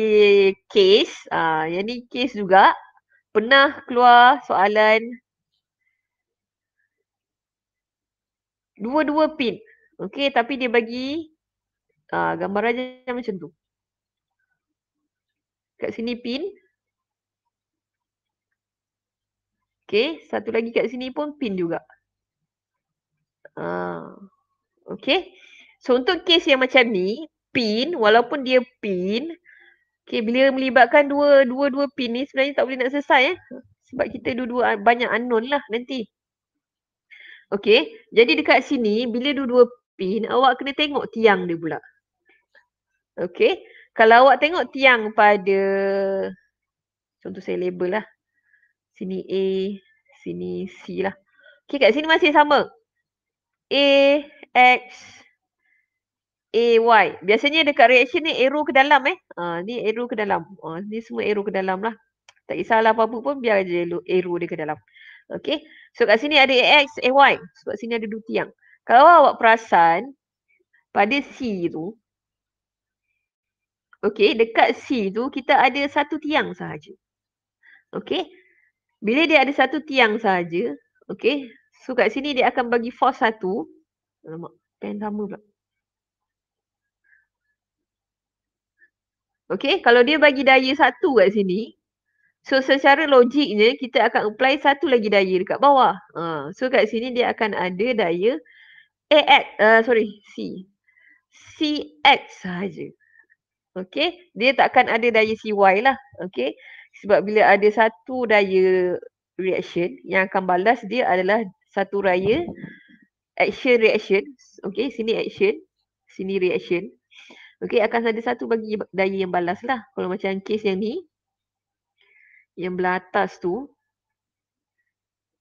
case. Uh, yang ni case juga. Pernah keluar soalan dua-dua pin. Okey, tapi dia bagi uh, gambar aja macam tu. Kat sini pin. Okey, satu lagi kat sini pun pin juga. Uh, Okey, so untuk kes yang macam ni, pin walaupun dia pin. okay. bila melibatkan dua-dua pin ni sebenarnya tak boleh nak selesai eh. Sebab kita dua-dua ah, banyak unknown lah nanti. Okey, jadi dekat sini bila dua-dua pin awak kena tengok tiang dia pula. Okey, kalau awak tengok tiang pada contoh saya label lah. Sini A, sini C lah. Okey kat sini masih sama. A, X, A, Y. Biasanya dekat reaction ni arrow ke dalam eh. Ha, ni arrow ke dalam. Ha, ni semua arrow ke dalam lah. Tak kisahlah apa-apa pun biar je arrow dia ke dalam. Okey. So kat sini ada AX, AY. kat sini ada dua tiang. Kalau awak perasan pada C tu. Okay, dekat C tu kita ada satu tiang sahaja. Okay. Bila dia ada satu tiang sahaja. Okay. So kat sini dia akan bagi force satu. Alamak, pen sama pula. Okay, kalau dia bagi daya satu kat sini, So secara logiknya kita akan apply satu lagi daya dekat bawah. Uh, so kat sini dia akan ada daya AX, uh, eh, sorry C. CX sahaja. Okay, dia takkan ada daya CY lah. Okay, sebab bila ada satu daya reaction yang akan balas dia adalah satu raya action reaction. Okay, sini action, sini reaction. Okay, akan ada satu bagi daya yang balas lah. Kalau macam case yang ni, yang belah atas tu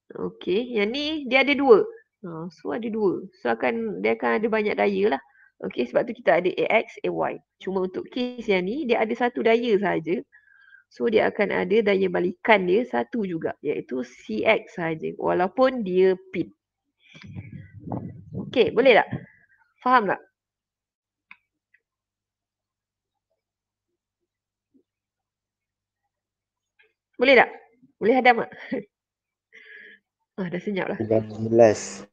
Okay, yang ni dia ada dua ha, So ada dua, so akan dia akan ada banyak daya lah Okay, sebab tu kita ada AX, AY Cuma untuk kes yang ni, dia ada satu daya saja. So dia akan ada daya balikan dia satu juga Iaitu CX saja. walaupun dia pin Okay, boleh tak? Faham tak? Boleh tak? Boleh ada mak? Ah, oh, dah senyap lah. Dah jelas.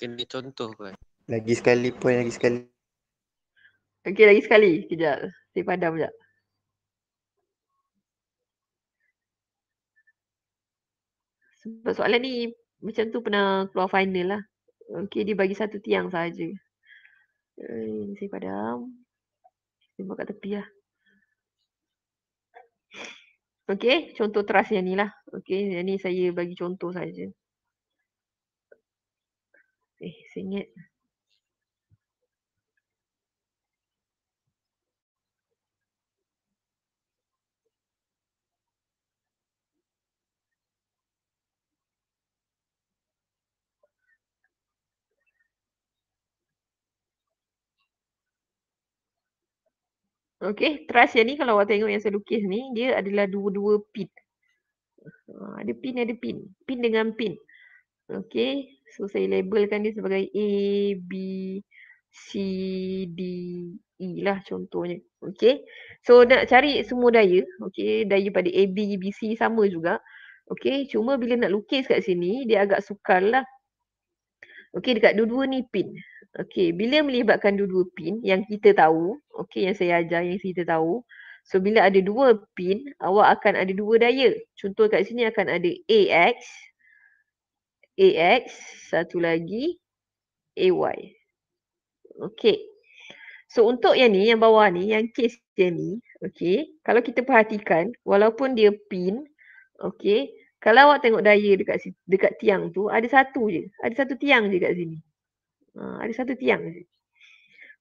Kena contoh kan. Lagi sekali pun, lagi sekali. Okay, lagi sekali. Kejap. Saya padam sekejap. Sebab soalan ni macam tu pernah keluar final lah. Okay, dia bagi satu tiang sahaja. Eh, saya padam. Tembak kat tepi lah. Okey, contoh trust yang ni lah. Okey, yang ni saya bagi contoh saja. Eh, saya ingat. Okay, truss yang ni kalau awak tengok yang saya lukis ni, dia adalah dua-dua pin. Ah, ada pin, ada pin. Pin dengan pin. Okay, so saya labelkan dia sebagai A, B, C, D, E lah contohnya. Okay, so nak cari semua daya. Okay, daya pada A, B, B, C sama juga. Okay, cuma bila nak lukis kat sini, dia agak sukar lah. Okay, dekat dua-dua ni pin. Okay, bila melibatkan dua-dua pin yang kita tahu, okay, yang saya ajar, yang kita tahu. So, bila ada dua pin, awak akan ada dua daya. Contoh kat sini akan ada AX, AX, satu lagi AY. Okay. So, untuk yang ni, yang bawah ni, yang kes yang ni, okay. Kalau kita perhatikan, walaupun dia pin, okay. Kalau awak tengok daya dekat, dekat tiang tu, ada satu je. Ada satu tiang je kat sini. Uh, ada satu tiang.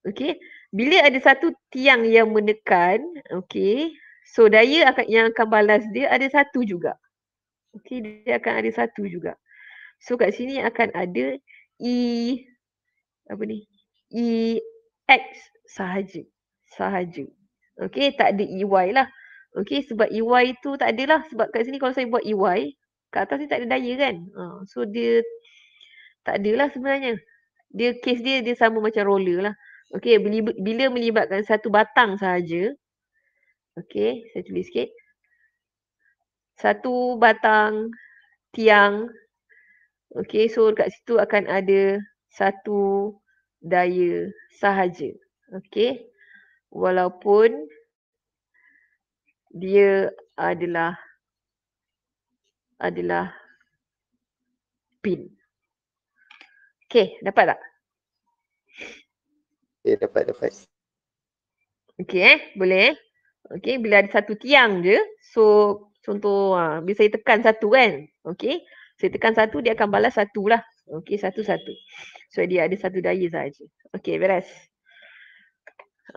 Okey. Bila ada satu tiang yang menekan, okey. So daya akan, yang akan balas dia ada satu juga. Okey, dia akan ada satu juga. So kat sini akan ada E apa ni? E X sahaja. Sahaja. Okey, tak ada EY lah. Okey, sebab EY tu tak ada lah. Sebab kat sini kalau saya buat EY, kat atas ni tak ada daya kan? Uh, so dia tak ada lah sebenarnya dia kes dia dia sama macam roller lah. Okey, bila melibatkan satu batang sahaja. Okey, saya tulis sikit. Satu batang tiang. Okey, so dekat situ akan ada satu daya sahaja. Okey. Walaupun dia adalah adalah pin. Okay, dapat tak? Okay, dapat, dapat. Okay, eh? boleh. Eh? Okay, bila ada satu tiang je, so contoh, ha, bila saya tekan satu kan, okay, saya tekan satu, dia akan balas satu lah. Okay, satu-satu. So, dia ada satu daya saja. Okay, beres.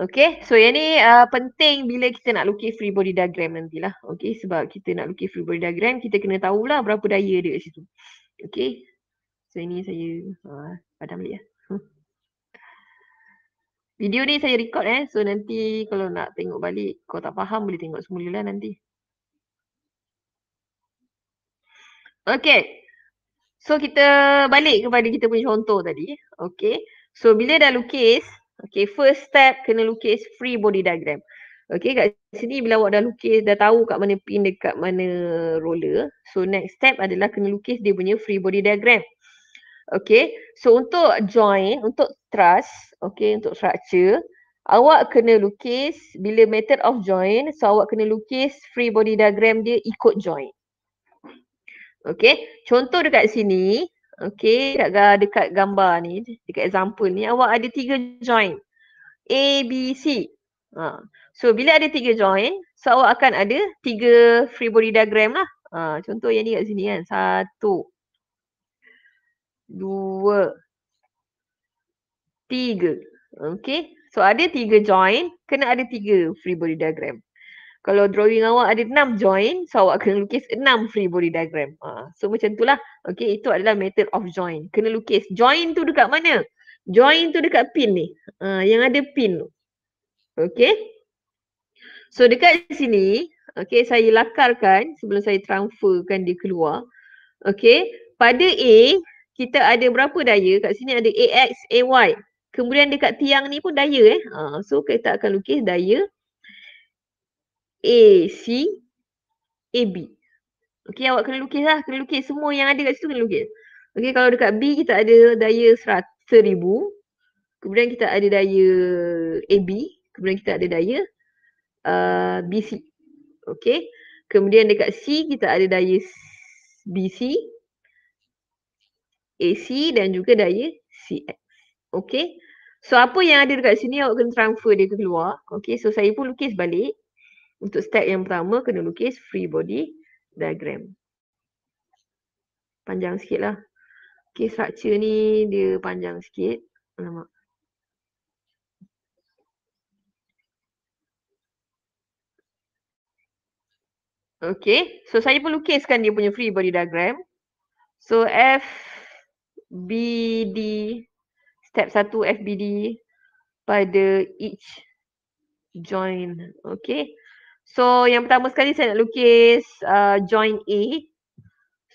Okay, so yang ni uh, penting bila kita nak lukis free body diagram nantilah. Okay, sebab kita nak lukis free body diagram, kita kena tahulah berapa daya dia kat situ. Okay, So ini saya uh, padam balik ya. Video ni saya record eh. So nanti kalau nak tengok balik, kau tak faham boleh tengok semula lah nanti. Okay. So kita balik kepada kita punya contoh tadi. Okay. So bila dah lukis, okay first step kena lukis free body diagram. Okay kat sini bila awak dah lukis, dah tahu kat mana pin dekat mana roller. So next step adalah kena lukis dia punya free body diagram. Okay, so untuk join, untuk trust, okay, untuk structure, awak kena lukis bila method of join, so awak kena lukis free body diagram dia ikut join. Okay, contoh dekat sini, okay, dekat, dekat gambar ni, dekat example ni, awak ada tiga join. A, B, C. Ha. So, bila ada tiga join, so awak akan ada tiga free body diagram lah. Ha, contoh yang ni kat sini kan, satu, dua, tiga. Okay. So ada tiga join, kena ada tiga free body diagram. Kalau drawing awak ada enam join, so awak kena lukis enam free body diagram. Ha. So macam itulah. Okay, itu adalah method of join. Kena lukis. Join tu dekat mana? Join tu dekat pin ni. Ha, yang ada pin tu. Okay. So dekat sini, okay, saya lakarkan sebelum saya transferkan dia keluar. Okay. Pada A, kita ada berapa daya kat sini ada AX, AY kemudian dekat tiang ni pun daya eh ha, so kita akan lukis daya AC, AB Okey awak kena lukis lah, kena lukis semua yang ada kat situ kena lukis Okey kalau dekat B kita ada daya 1000 kemudian kita ada daya AB kemudian kita ada daya uh, BC Okey kemudian dekat C kita ada daya BC AC dan juga daya CX. Okay. So apa yang ada dekat sini awak kena transfer dia keluar. Okay. So saya pun lukis balik. Untuk step yang pertama kena lukis free body diagram. Panjang sikit lah. Okay structure ni dia panjang sikit. Alamak. Okay, so saya pun lukiskan dia punya free body diagram. So F BD step 1 FBD pada each join okay so yang pertama sekali saya nak lukis uh, join A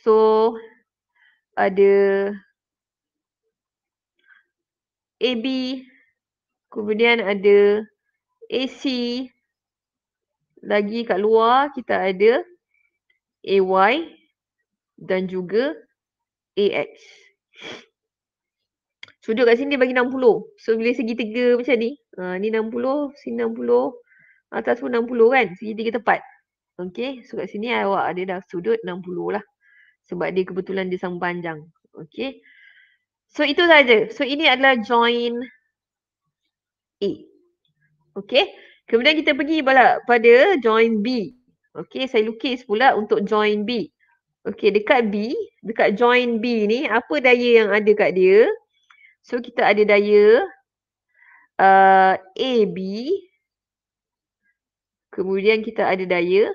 so ada AB kemudian ada AC lagi kat luar kita ada AY dan juga AX. Sudut kat sini dia bagi 60. So bila segi tiga macam ni. Ha, ni 60, sini 60. Atas pun 60 kan. Segi tiga tepat. Okay. So kat sini awak ada dah sudut 60 lah. Sebab dia kebetulan dia sama panjang. Okay. So itu saja. So ini adalah join A. Okay. Kemudian kita pergi balik pada join B. Okay. Saya lukis pula untuk join B. Okey dekat B, dekat join B ni apa daya yang ada kat dia? So kita ada daya uh, AB kemudian kita ada daya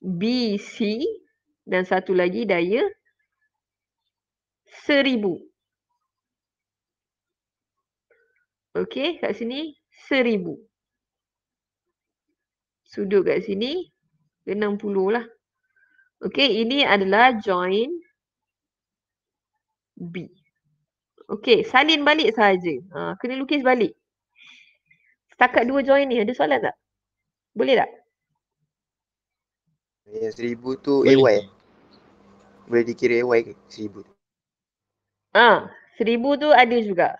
BC dan satu lagi daya seribu. Okey kat sini seribu. Sudut kat sini 60 lah. Okey, ini adalah join B. Okey, salin balik sahaja. Ha, kena lukis balik. Setakat dua join ni, ada soalan tak? Boleh tak? Yang seribu tu boleh. AY. Boleh dikira AY ke seribu tu? Ha, seribu tu ada juga.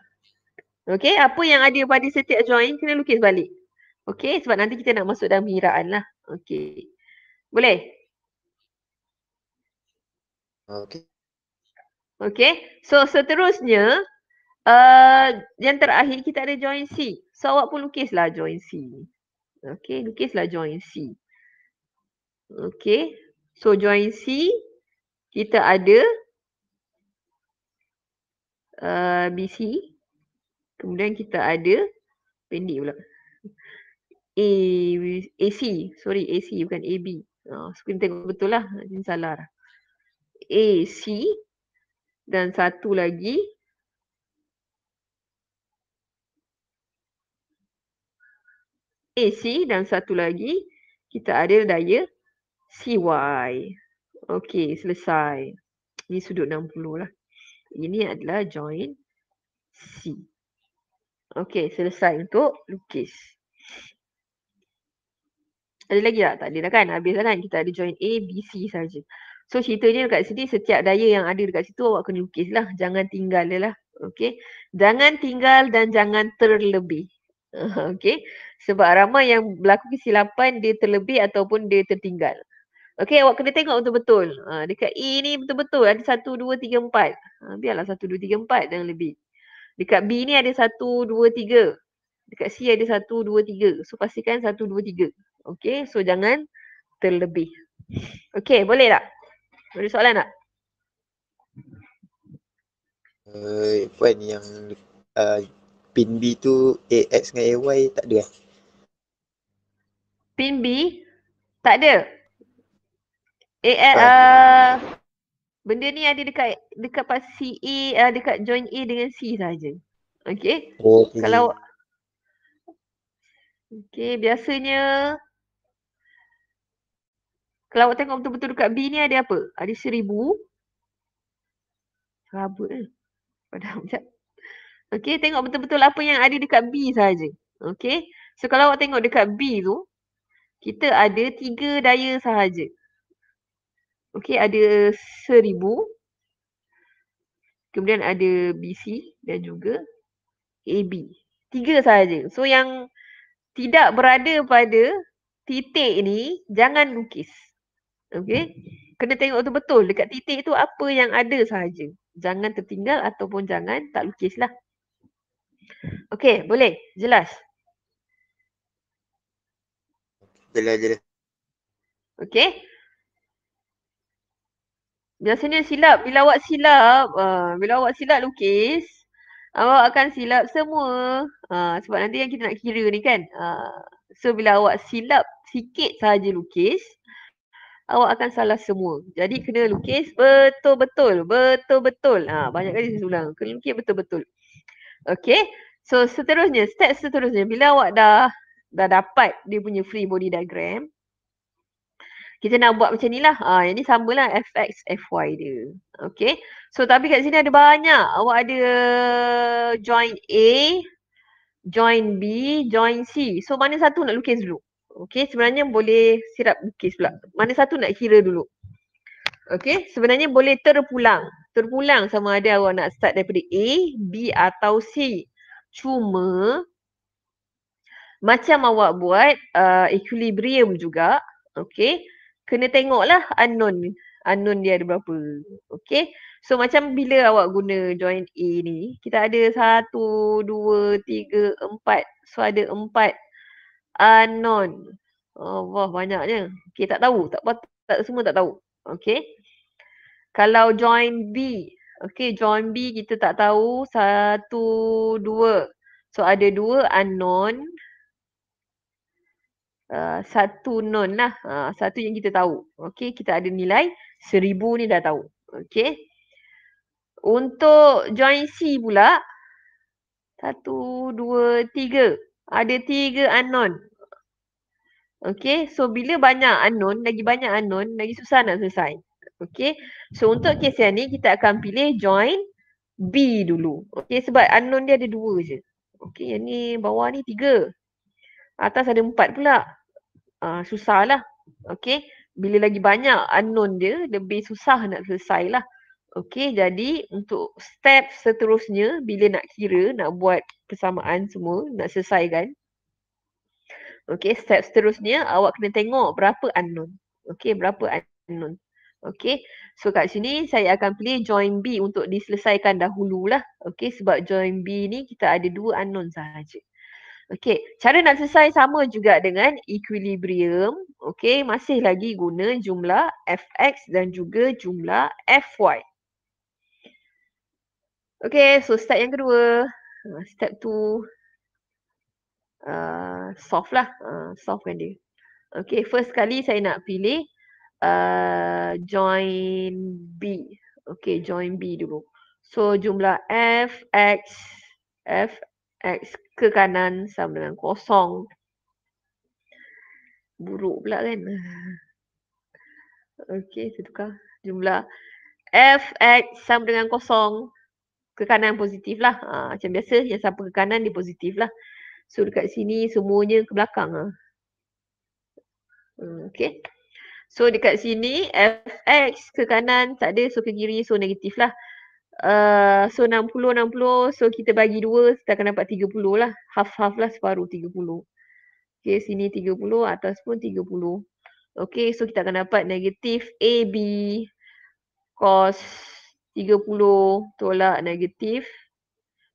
Okey, apa yang ada pada setiap join, kena lukis balik. Okey, sebab nanti kita nak masuk dalam hiraan lah. Okey. Boleh? Okay. Okay. So seterusnya, uh, yang terakhir kita ada join C. So awak pun lukislah join C. Okay. Lukislah join C. Okay. So join C, kita ada uh, eh, BC. Kemudian kita ada pendek pula. A, AC. Sorry, AC bukan AB. Oh, ah, screen tengok betul lah. Jangan salah lah. A C dan satu lagi A C dan satu lagi kita ada daya Y. Okey, selesai. Ini sudut 60 lah. Ini adalah join C. Okey, selesai untuk lukis. Ada lagi tak? Tak ada dah kan? Habis dah kan? Kita ada join A, B, C sahaja. So ceritanya dekat sini setiap daya yang ada dekat situ awak kena lukis lah. Jangan tinggal lah. Okay. Jangan tinggal dan jangan terlebih. Okay. Sebab ramai yang berlaku kesilapan dia terlebih ataupun dia tertinggal. Okay awak kena tengok betul-betul. Ha, dekat E ni betul-betul ada 1, 2, 3, 4. Ha, biarlah 1, 2, 3, 4 jangan lebih. Dekat B ni ada 1, 2, 3. Dekat C ada 1, 2, 3. So pastikan 1, 2, 3. Okay so jangan terlebih. Okay boleh tak? Beri soalan tak? Uh, Puan yang uh, pin B tu AX dengan AY tak ada eh? Pin B? Tak ada. A, uh, benda ni ada dekat dekat pas C E uh, dekat join A dengan C saja. Okay. okay. Oh, Kalau Okay, biasanya kalau awak tengok betul-betul dekat B ni ada apa? Ada seribu. Rabut ke? Eh. Padahal macam. Okay, tengok betul-betul apa yang ada dekat B saja. Okay. So kalau awak tengok dekat B tu, kita ada tiga daya sahaja. Okay, ada seribu. Kemudian ada BC dan juga AB. Tiga sahaja. So yang tidak berada pada titik ni, jangan lukis. Okay. Hmm. Kena tengok tu betul dekat titik tu apa yang ada sahaja. Jangan tertinggal ataupun jangan tak lukis lah. Okay boleh? Jelas? Jelas jelas. Okay. Biasanya silap. Bila awak silap, uh, bila awak silap lukis, awak akan silap semua. Uh, sebab nanti yang kita nak kira ni kan. Uh, so bila awak silap sikit sahaja lukis, awak akan salah semua. Jadi kena lukis betul-betul, betul-betul. Ha, banyak kali saya ulang. Kena lukis betul-betul. Okay. So seterusnya, step seterusnya. Bila awak dah dah dapat dia punya free body diagram, kita nak buat macam ni lah. Ha, yang ni samalah FX, FY dia. Okay. So tapi kat sini ada banyak. Awak ada join A, join B, join C. So mana satu nak lukis dulu? Okey, sebenarnya boleh sirap bukis pula. Mana satu nak kira dulu. Okey, sebenarnya boleh terpulang. Terpulang sama ada awak nak start daripada A, B atau C. Cuma macam awak buat uh, equilibrium juga. Okey, kena tengoklah unknown. Unknown dia ada berapa. Okey, so macam bila awak guna join A ni kita ada satu, dua, tiga, empat. So ada empat anon. Oh, wah banyaknya. Okay, tak tahu. Tak, tak semua tak tahu. Okay. Kalau join B. Okay, join B kita tak tahu. Satu, dua. So, ada dua unknown. Uh, satu non lah. Uh, satu yang kita tahu. Okay, kita ada nilai. Seribu ni dah tahu. Okay. Untuk join C pula. Satu, dua, tiga. Ada tiga unknown. Okay, so bila banyak unknown, lagi banyak unknown, lagi susah nak selesai. Okay, so untuk kes yang ni kita akan pilih join B dulu. Okay, sebab unknown dia ada dua je. Okay, yang ni bawah ni tiga. Atas ada empat pula. Uh, ah, lah, Okay, bila lagi banyak unknown dia, lebih susah nak selesai lah, Okay, jadi untuk step seterusnya bila nak kira, nak buat persamaan semua nak selesai kan. Okay, step seterusnya awak kena tengok berapa unknown. Okay, berapa unknown. Okay, so kat sini saya akan pilih join B untuk diselesaikan dahululah. Okay, sebab join B ni kita ada dua unknown sahaja. Okay, cara nak selesai sama juga dengan equilibrium. Okay, masih lagi guna jumlah fx dan juga jumlah fy. Okay, so step yang kedua. Ah, step tu uh, ah, soft lah, uh, soft kan dia. Okay, first kali saya nak pilih uh, join B. Okay, join B dulu. So jumlah F, X, F, X ke kanan sama dengan kosong. Buruk pula kan. Okay, saya tukar. Jumlah F, X sama dengan kosong ke kanan positif lah. Ha, macam biasa yang siapa ke kanan dia positif lah. So dekat sini semuanya ke belakang lah. Hmm, okay. So dekat sini Fx ke kanan tak ada so ke kiri so negatif lah. Uh, so 60-60 so kita bagi 2 kita akan dapat 30 lah. Half-half lah separuh 30. Okay sini 30 atas pun 30. Okay so kita akan dapat negatif AB cos 30 tolak negatif.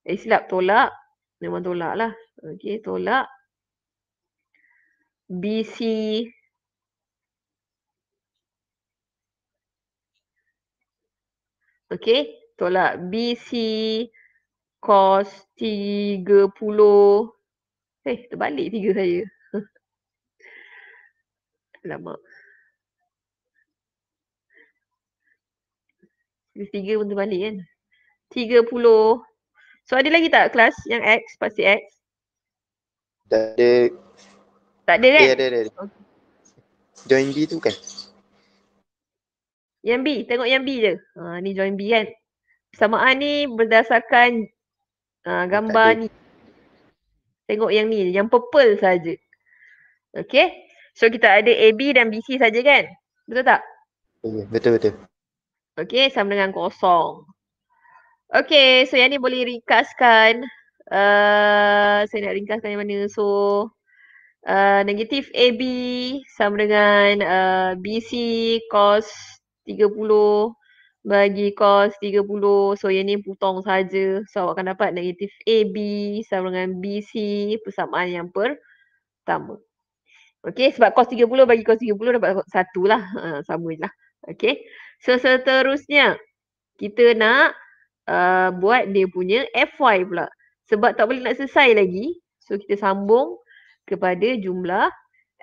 Eh silap tolak. Memang tolak lah. Okey tolak. BC. Okey tolak BC cos 30. Eh terbalik 3 saya. Lama. Dia tiga pun terbalik kan. Tiga puluh. So ada lagi tak kelas yang X, pasti X? Tak ada. Tak ada kan? Ya, ada, ada. Join B tu kan? Yang B, tengok yang B je. Ha, ni join B kan? Persamaan ni berdasarkan uh, gambar ni. Tengok yang ni, yang purple saja. Okay? So kita ada AB dan BC saja kan? Betul tak? Betul betul. Okey, sama dengan kosong. Okey, so yang ni boleh ringkaskan. Uh, saya nak ringkaskan yang mana. So uh, negatif AB sama dengan uh, BC cos 30 bagi cos 30. So yang ni putong saja. So awak akan dapat negatif AB sama dengan BC persamaan yang pertama. Okey, sebab cos 30 bagi cos 30 dapat satu lah. Uh, sama je lah. Okey seterusnya kita nak uh, buat dia punya FY pula. Sebab tak boleh nak selesai lagi. So kita sambung kepada jumlah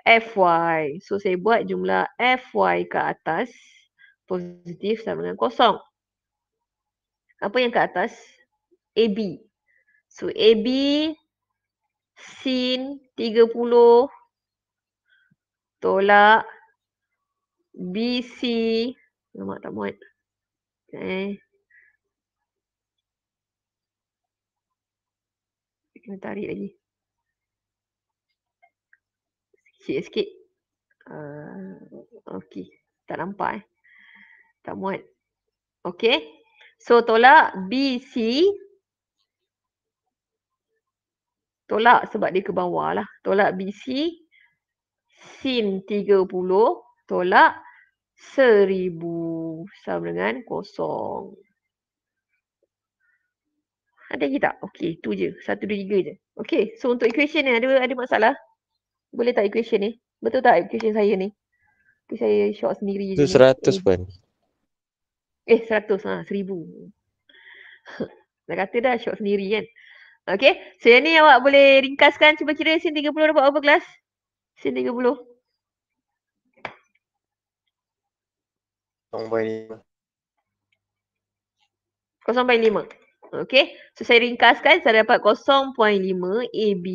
FY. So saya buat jumlah FY ke atas positif sama dengan kosong. Apa yang ke atas? AB. So AB sin 30 tolak BC Alamak, tak muat. Okay. Eh. Kena tarik lagi. Sikit-sikit. Uh, ah, okay. Tak nampak eh. Tak muat. Okay. So tolak B, C. Tolak sebab dia ke bawah lah. Tolak B, C. Sin 30. Tolak 1000 sama dengan kosong. Ada lagi tak? Okey, tu je. Satu, dua, tiga je. Okey, so untuk equation ni ada ada masalah? Boleh tak equation ni? Betul tak equation saya ni? Okay, saya short sendiri je. Itu seratus eh. pun. Eh, seratus. Ha, seribu. dah kata dah short sendiri kan. Okey, so yang ni awak boleh ringkaskan. Cuba kira sin 30 dapat apa kelas? Sin 30. 0.5. Okey. So saya ringkaskan saya dapat 0.5 AB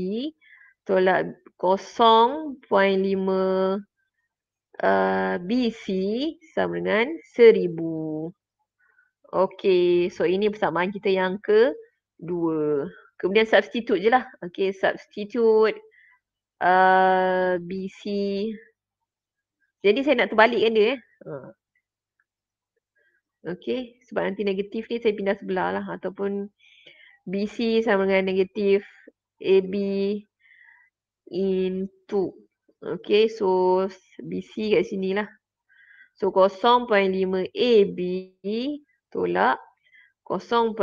tolak 0.5 uh, BC sama dengan 1000. Okey. So ini persamaan kita yang ke dua. Kemudian substitute je lah. Okey. Substitute uh, BC. Jadi saya nak terbalikkan dia. Uh, Okay, sebab nanti negatif ni saya pindah sebelah lah ataupun BC sama dengan negatif AB into Okay, so BC kat sini lah So 0.5 AB tolak 0.5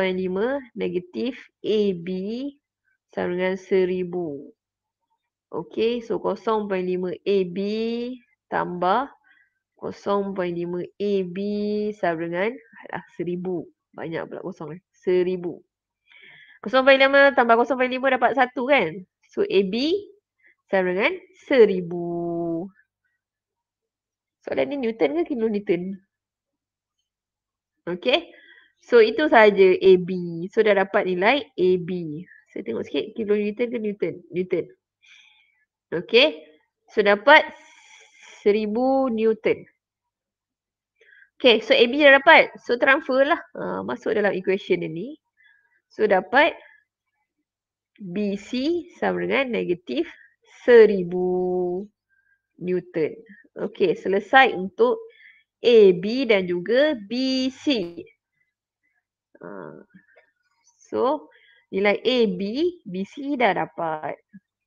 negatif AB sama dengan 1000 Okay, so 0.5 AB tambah 1000 0.5AB sama dengan alah, 1000. Banyak pula kosong eh. 1000. 0.5 tambah 0.5 dapat 1 kan? So AB sama dengan 1000. Soalan ni Newton ke kilo Newton? Okay. So itu saja AB. So dah dapat nilai AB. Saya tengok sikit kilo Newton ke Newton? Newton. Okay. So dapat 1000 Newton. Okay, so AB dah dapat. So transfer lah. Uh, masuk dalam equation dia ni. So dapat BC sama dengan negatif seribu Newton. Okay, selesai untuk AB dan juga BC. Uh, ha, so nilai AB, BC dah dapat.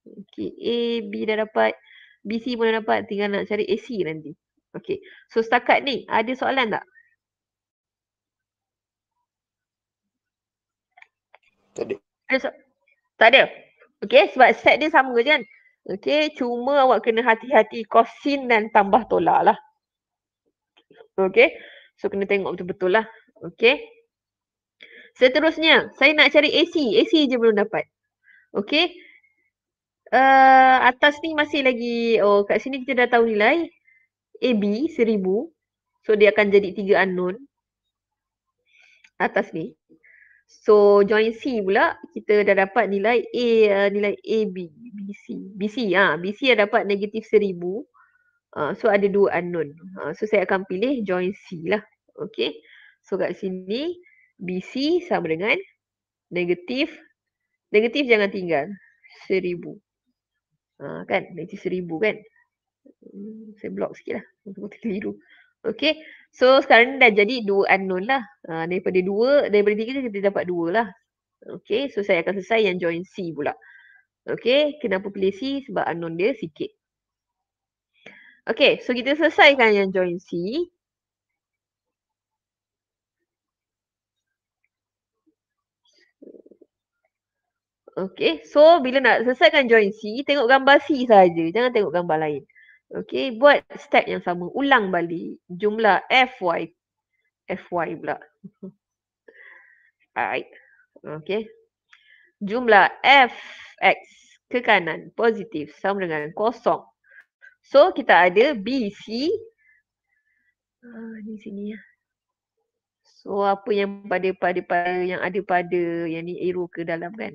Okay, AB dah dapat. BC pun dah dapat. Tinggal nak cari AC nanti. Okay. So setakat ni ada soalan tak? Tak ada. Tak ada. Okay sebab set dia sama je kan. Okay cuma awak kena hati-hati kosin dan tambah tolak lah. Okay. So kena tengok betul-betul lah. Okay. Seterusnya saya nak cari AC. AC je belum dapat. Okay. Uh, atas ni masih lagi. Oh kat sini kita dah tahu nilai. AB seribu. So dia akan jadi tiga unknown. Atas ni. So join C pula kita dah dapat nilai A uh, nilai AB BC. BC ha C dah dapat negatif seribu. Uh, so ada dua unknown. Uh, so saya akan pilih join C lah. Okay. So kat sini B C sama dengan negatif. Negatif jangan tinggal. Seribu. Uh, kan? Negatif seribu kan? saya block sikit lah. Semua terkeliru. Okay. So sekarang ni dah jadi dua unknown lah. Uh, daripada dua, daripada tiga kita dapat dua lah. Okay. So saya akan selesai yang join C pula. Okay. Kenapa pilih C? Sebab unknown dia sikit. Okay. So kita selesaikan yang join C. Okay, so bila nak selesaikan join C, tengok gambar C saja, jangan tengok gambar lain. Okay, buat step yang sama. Ulang balik. Jumlah FY. FY pula. Alright. Okay. Jumlah FX ke kanan. Positif sama dengan kosong. So, kita ada BC. Ah, di sini ya. So, apa yang pada pada pada yang ada pada yang ni arrow ke dalam kan.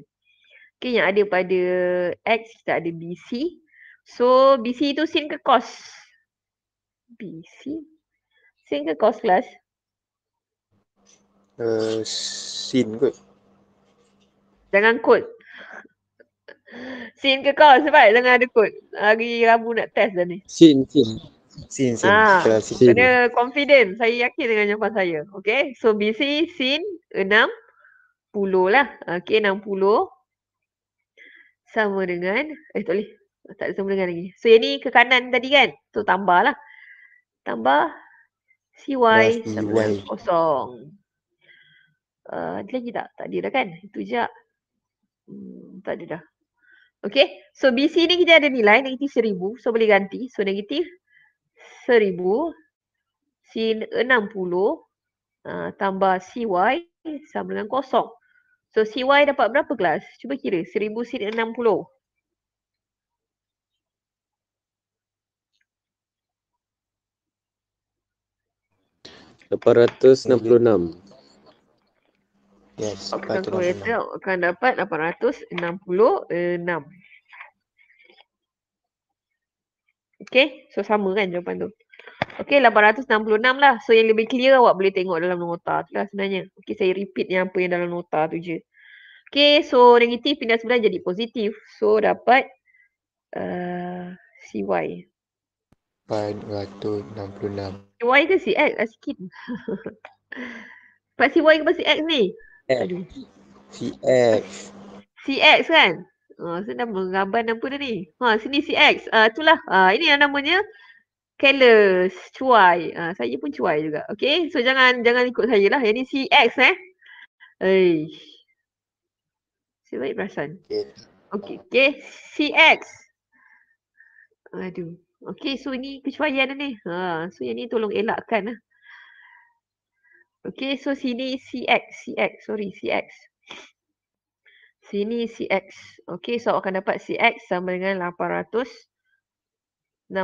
Okay, yang ada pada X kita ada BC. So BC tu sin ke cos? BC. Sin ke cos kelas? Uh, eh, sin kot. Jangan kot. Sin ke cos sebab jangan ada kot. Hari Rabu nak test dah ni. Sin, sin. Sin, sin. Ah, sin. Kena confident. Saya yakin dengan jawapan saya. Okay. So BC sin 60 lah. Okay 60 sama dengan eh tak boleh tak ada sambungan lagi. So yang ni ke kanan tadi kan? So tambah lah. Tambah CY y. kosong. Uh, ada lagi tak? Tak ada dah kan? Itu je. Hmm, tak ada dah. Okay. So BC ni kita ada nilai negatif seribu. So boleh ganti. So negatif seribu sin 60 uh, tambah CY sama dengan kosong. So CY dapat berapa kelas? Cuba kira. Seribu sin enam puluh. 866. Yes, akan dapat 866. Okay, so sama kan jawapan tu. Okay, 866 lah. So yang lebih clear awak boleh tengok dalam nota tu lah sebenarnya. Okay, saya repeat yang apa yang dalam nota tu je. Okay, so negatif pindah sebelah jadi positif. So dapat uh, CY. Si CY ke si X? Asikin. Pak CY ke pak si X ni? Si X. Si X kan? Oh, saya dah menggambar nama dah ni. Ha, sini si CX. Uh, ah, itulah. Uh, ini yang namanya Kelas cuai. Uh, saya pun cuai juga. Okay. So jangan jangan ikut saya lah. Yang ni X, eh. Hei. Saya baik perasan. Okay. Okay. X. Aduh. Okay, so ini kecuaian lah ni. Ha, so yang ni tolong elakkan. Lah. Okay, so sini CX, CX, sorry, CX. Sini CX. Okay, so akan dapat CX sama dengan 866.66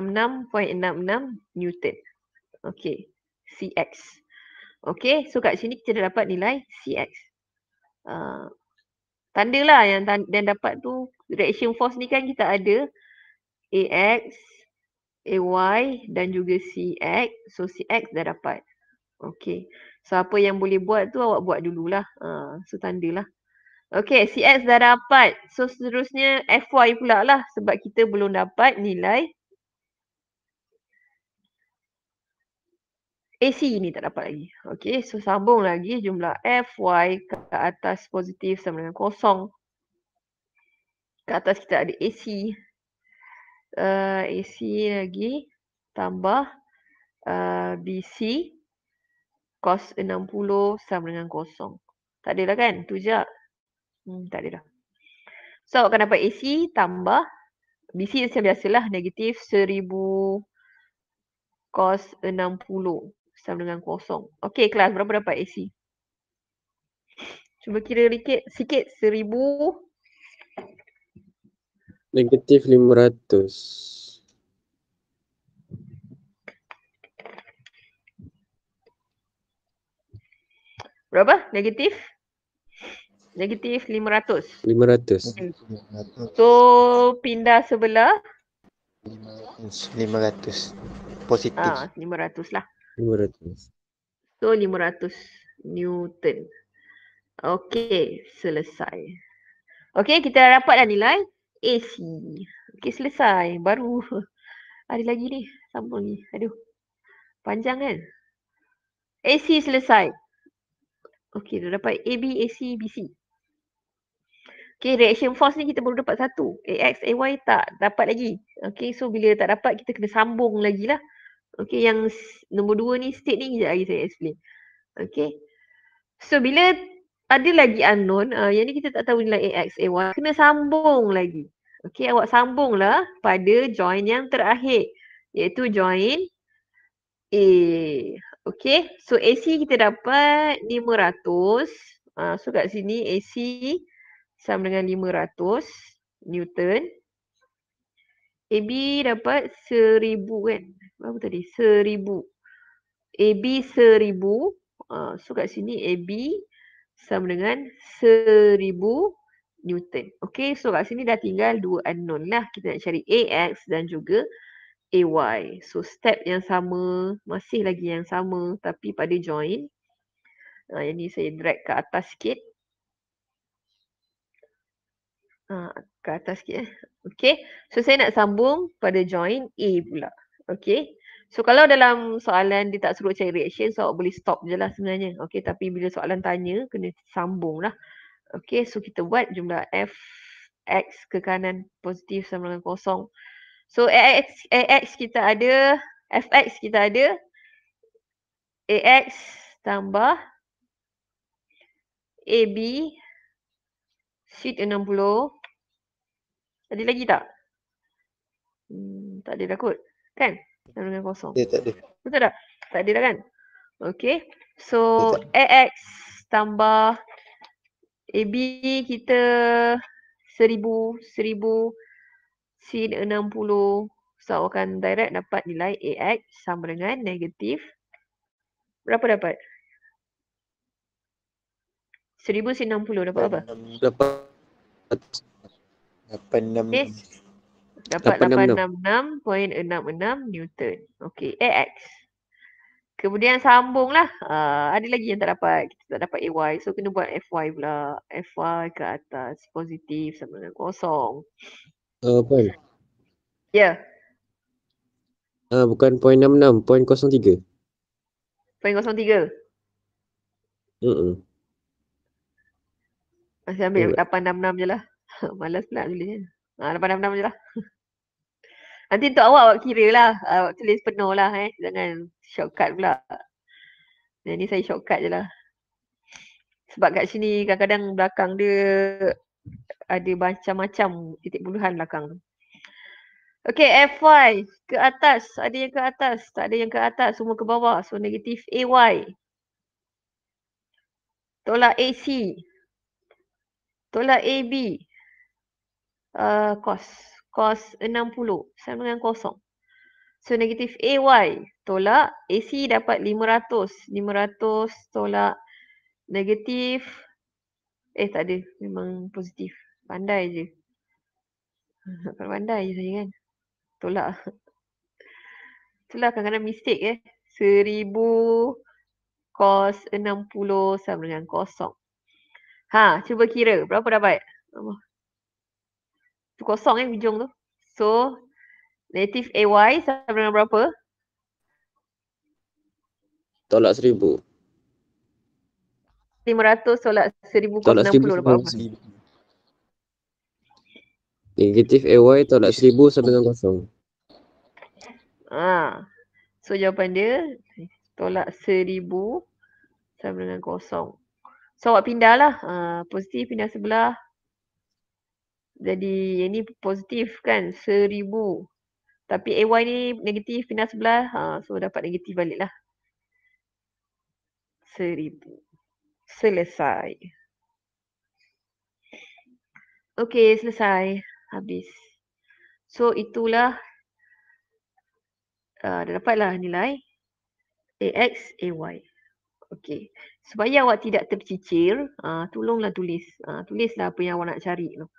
Newton. Okay, CX. Okay, so kat sini kita dah dapat nilai CX. Uh, ah, tanda lah yang tanda, dan dapat tu reaction force ni kan kita ada AX AY dan juga CX. So CX dah dapat. Okay. So apa yang boleh buat tu awak buat dululah. Ha, so tandalah. Okay CX dah dapat. So seterusnya FY pula lah sebab kita belum dapat nilai. AC ni tak dapat lagi. Okay so sambung lagi jumlah FY ke atas positif sama dengan kosong. Ke atas kita ada AC uh, AC lagi tambah uh, BC cos 60 sama dengan kosong. Tak ada lah kan? Itu je. Hmm, tak adalah. So akan dapat AC tambah BC macam biasalah negatif 1000 cos 60 sama dengan kosong. Okay kelas berapa dapat AC? Cuba kira sikit, sikit Negatif lima ratus. Berapa? Negatif? Negatif lima ratus. Lima ratus. So pindah sebelah. Lima ratus Positif. Ah, ha, 500 lah. ratus. So lima ratus Newton. Okay, selesai. Okay, kita dah dapat nilai. AC. Okey selesai. Baru hari lagi ni. Sambung ni. Aduh. Panjang kan? AC selesai. Okey dah dapat AB, AC, BC. Okey reaction force ni kita baru dapat satu. AX, AY tak dapat lagi. Okey so bila tak dapat kita kena sambung lagi lah. Okey yang nombor dua ni state ni sekejap lagi saya explain. Okey. So bila ada lagi unknown, uh, yang ni kita tak tahu nilai AX, AY, kena sambung lagi. Okey awak sambunglah pada join yang terakhir iaitu join A. Okey so AC kita dapat 500. Uh, ah, so kat sini AC sama dengan 500 Newton. AB dapat 1000 kan? Berapa tadi? 1000. AB 1000. Uh, so kat sini AB sama dengan 1000 Newton. Okay, so kat sini dah tinggal dua unknown lah. Kita nak cari AX dan juga AY. So, step yang sama, masih lagi yang sama tapi pada join. Ha, yang ni saya drag ke atas sikit. Ha, ke atas sikit eh. Okay, so saya nak sambung pada join A pula. Okay, so kalau dalam soalan dia tak suruh cari reaction, so awak boleh stop je lah sebenarnya. Okay, tapi bila soalan tanya, kena sambung lah. Okay, so kita buat jumlah f x ke kanan positif sama dengan kosong. So ax, ax kita ada, fx kita ada, ax tambah ab sheet 60. Ada lagi tak? Hmm, tak ada dah kot. Kan? Sama dengan kosong. Ya, tak ada. Betul tak? Tak ada dah kan? Okay. So ya, ax tambah AB kita seribu, seribu sin 60. So akan direct dapat nilai AX sama dengan negatif. Berapa dapat? Seribu sin puluh dapat apa? Dapat. Eh, dapat enam. Dapat 866.66 Newton. Okay, AX. Kemudian sambung lah. Uh, ah, ada lagi yang tak dapat. Kita tak dapat AY. So kena buat FY pula. FY ke atas. Positif sama dengan kosong. Uh, point. Ya. Yeah. Ah uh, bukan point 66, point kosong tiga. Point 03. Hmm. Masih ambil yeah. Mm. 866 je lah. Malas pula tulis kan. Ah 866 je lah. Nanti untuk awak awak kira lah. Awak tulis penuh lah eh. Jangan shortcut pula. Jadi saya shortcut je lah. Sebab kat sini kadang-kadang belakang dia ada macam-macam titik puluhan belakang. Okay F5 ke atas. Ada yang ke atas. Tak ada yang ke atas. Semua ke bawah. So negatif AY. Tolak AC. Tolak AB. Uh, cos. Cos 60. Sama dengan kosong. So negatif AY tolak AC dapat 500. 500 tolak negatif. Eh tak ada. Memang positif. Pandai je. kalau Pandai je saya kan. Tolak. Itulah kadang-kadang mistake eh. 1000 cos 60 sama dengan kosong. Ha, cuba kira berapa dapat? Tu kosong eh hujung tu. So Native AY sama dengan berapa? Tolak seribu. Lima ratus tolak seribu tolak seribu berapa? Negatif AY tolak seribu sama dengan kosong. Ah. So jawapan dia tolak seribu sama dengan kosong. So awak pindahlah. Uh, ha, positif pindah sebelah. Jadi yang ni positif kan? Seribu. Tapi AY ni negatif final sebelah. Ha, so dapat negatif balik lah. Seribu. Selesai. Okay selesai. Habis. So itulah. Uh, dah dapatlah nilai. AX, AY. Okay. Supaya awak tidak tercicir. Uh, tolonglah tulis. Uh, tulislah apa yang awak nak cari tu. No.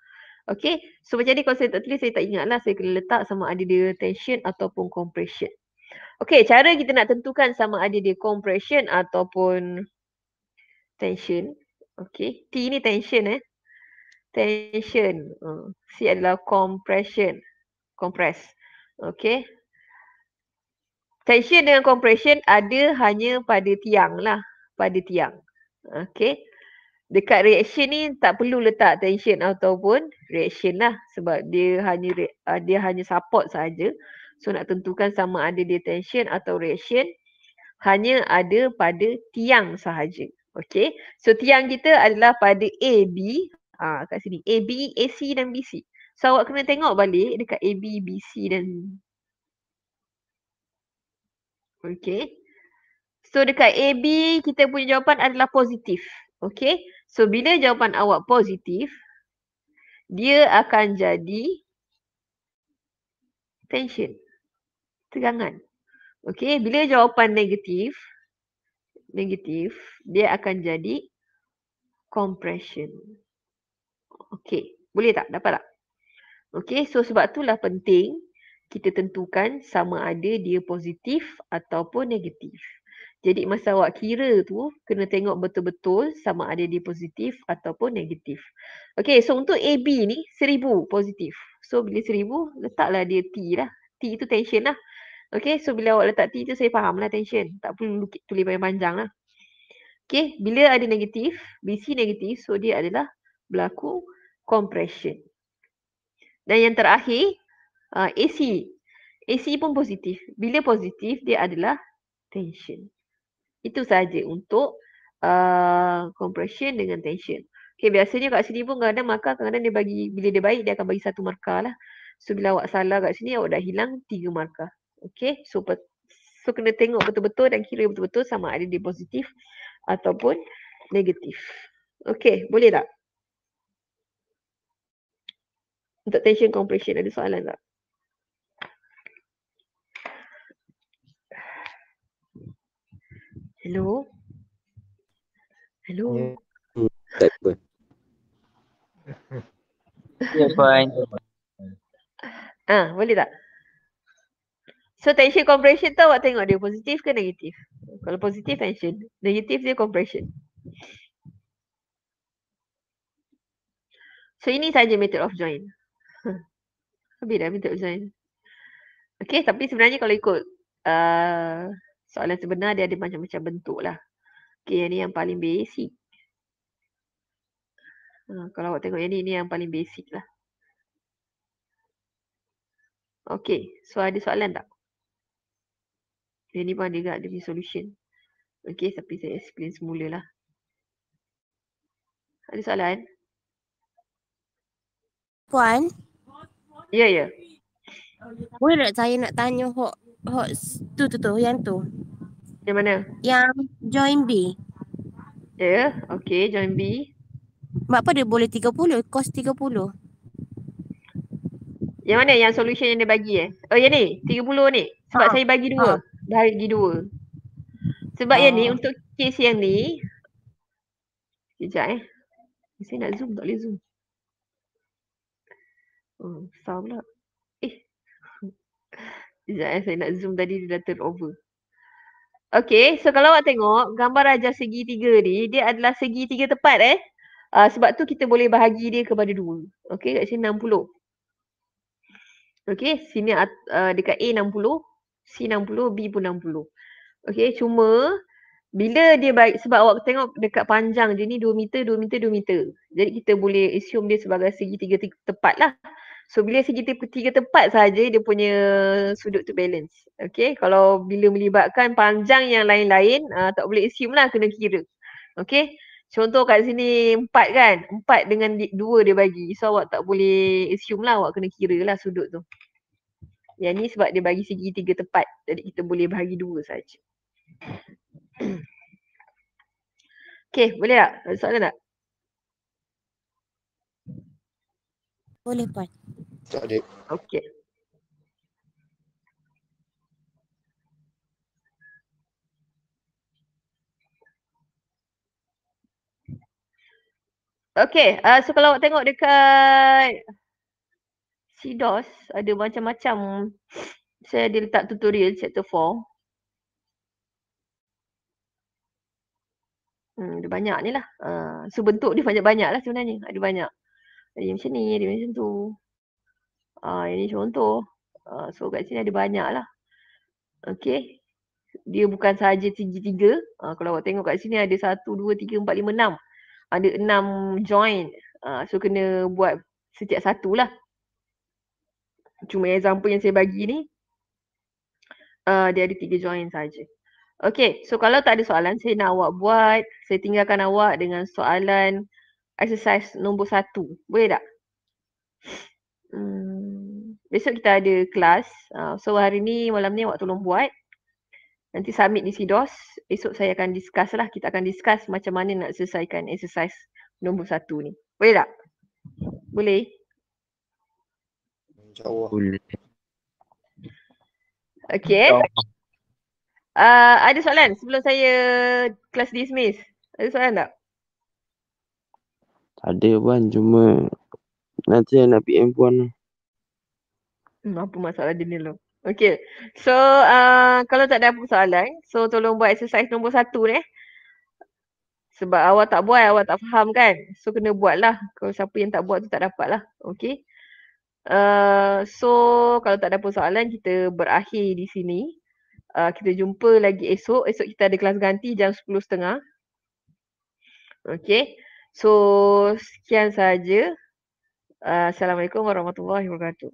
Okay, so macam ni kalau saya tak tulis, saya tak ingat lah saya kena letak sama ada dia tension ataupun compression. Okay, cara kita nak tentukan sama ada dia compression ataupun tension. Okay, T ni tension eh. Tension. Hmm, C adalah compression. Compress. Okay. Tension dengan compression ada hanya pada tiang lah. Pada tiang. Okay dekat reaction ni tak perlu letak tension ataupun reaction lah sebab dia hanya re, uh, dia hanya support saja. So nak tentukan sama ada dia tension atau reaction hanya ada pada tiang sahaja. Okay. So tiang kita adalah pada AB. Ha, ah, kat sini. AB, AC dan BC. So awak kena tengok balik dekat AB, BC dan Okay. So dekat AB kita punya jawapan adalah positif. Okay. So bila jawapan awak positif, dia akan jadi tension, tegangan. Okay, bila jawapan negatif, negatif, dia akan jadi compression. Okay, boleh tak? Dapat tak? Okay, so sebab itulah penting kita tentukan sama ada dia positif ataupun negatif. Jadi masa awak kira tu kena tengok betul-betul sama ada dia positif ataupun negatif. Okay so untuk AB ni seribu positif. So bila seribu letaklah dia T lah. T itu tension lah. Okay so bila awak letak T tu saya faham lah tension. Tak perlu tulis panjang-panjang lah. Okay bila ada negatif, BC negatif so dia adalah berlaku compression. Dan yang terakhir AC. Ah, AC pun positif. Bila positif dia adalah tension. Itu saja untuk uh, compression dengan tension. Okay, biasanya kat sini pun kadang markah, kadang-kadang dia bagi, bila dia baik, dia akan bagi satu markah lah. So, bila awak salah kat sini, awak dah hilang tiga markah. Okay, so, per, so kena tengok betul-betul dan kira betul-betul sama ada dia positif ataupun negatif. Okay, boleh tak? Untuk tension compression, ada soalan tak? Hello. Hello. Tak apa. Ya. ya, fine. Ah, boleh tak? So tension compression tu awak tengok dia positif ke negatif? Kalau positif tension, negatif dia compression. So ini saja method of join. Habis dah method of join. Okay, tapi sebenarnya kalau ikut uh, soalan sebenar dia ada macam-macam bentuk lah. Okay, yang ni yang paling basic. Ha, kalau awak tengok yang ni, ni yang paling basic lah. Okay, so ada soalan tak? Yang ni pun ada dekat, dia solution. Okay, tapi saya explain semula lah. Ada soalan? Puan? Ya, yeah, ya. Yeah. Boleh tak saya nak tanya hok hot oh, tu tu tu yang tu. Yang mana? Yang join B. Ya, yeah, okay join B. Sebab apa dia boleh 30, kos 30. Yang mana yang solution yang dia bagi eh? Oh yang ni, 30 ni. Sebab ha. saya bagi dua. Ha. Bagi dua. Sebab ha. yang ni ah. untuk kes yang ni. Sekejap eh. Saya nak zoom, tak boleh zoom. Oh, besar pula. Sekejap eh, saya nak zoom tadi dia dah turn over. Okay, so kalau awak tengok gambar rajah segi tiga ni, dia adalah segi tiga tepat eh. Uh, sebab tu kita boleh bahagi dia kepada dua. Okay, kat sini 60. Okay, sini uh, dekat A 60, C 60, B pun 60. Okay, cuma bila dia baik, sebab awak tengok dekat panjang je ni 2 meter, 2 meter, 2 meter. Jadi kita boleh assume dia sebagai segi tiga tepat lah. So bila saya cerita tiga tempat saja dia punya sudut tu balance. Okay kalau bila melibatkan panjang yang lain-lain uh, tak boleh assume lah kena kira. Okay contoh kat sini empat kan empat dengan dua dia bagi so awak tak boleh assume lah awak kena kira lah sudut tu. Yang ni sebab dia bagi segi tiga tempat jadi kita boleh bagi dua saja. okay boleh tak? Ada soalan tak? Boleh Puan. Tak ada. Okey. uh, so kalau awak tengok dekat CDOS ada macam-macam saya ada letak tutorial chapter 4. Hmm, ada banyak ni lah. Uh, so bentuk dia banyak-banyak lah sebenarnya. Ada banyak. Ada macam ni, ada macam tu. Uh, ah, ini contoh. Ah, uh, so kat sini ada banyak lah. Okay. Dia bukan sahaja tiga-tiga. Uh, ah, kalau awak tengok kat sini ada satu, dua, tiga, empat, lima, enam. Ada enam joint. Uh, so kena buat setiap satu lah. Cuma example yang saya bagi ni. Uh, dia ada tiga joint saja. Okay, so kalau tak ada soalan, saya nak awak buat, saya tinggalkan awak dengan soalan exercise nombor satu. Boleh tak? Hmm. Besok kita ada kelas. Uh, so hari ni, malam ni awak tolong buat. Nanti submit di SIDOS. Esok saya akan discuss lah. Kita akan discuss macam mana nak selesaikan exercise nombor satu ni. Boleh tak? Boleh? InsyaAllah. Boleh. Okay. Uh, ada soalan sebelum saya kelas dismiss? Ada soalan tak? Tak ada Puan. Cuma nanti saya nak PM Puan lah. Hmm, apa masalah dia ni lo? Okay. So, uh, kalau tak ada apa soalan, so tolong buat exercise nombor satu ni. Eh. Sebab awak tak buat, awak tak faham kan? So, kena buat lah. Kalau siapa yang tak buat tu tak dapat lah. Okay. Uh, so, kalau tak ada apa soalan, kita berakhir di sini. Uh, kita jumpa lagi esok. Esok kita ada kelas ganti jam 10.30. Okay. So, sekian sahaja. Uh, Assalamualaikum warahmatullahi wabarakatuh.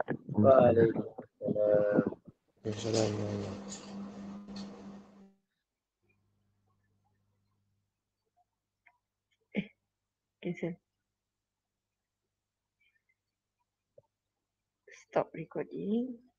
Waalaikumsalam. Waalaikumsalam. stop recording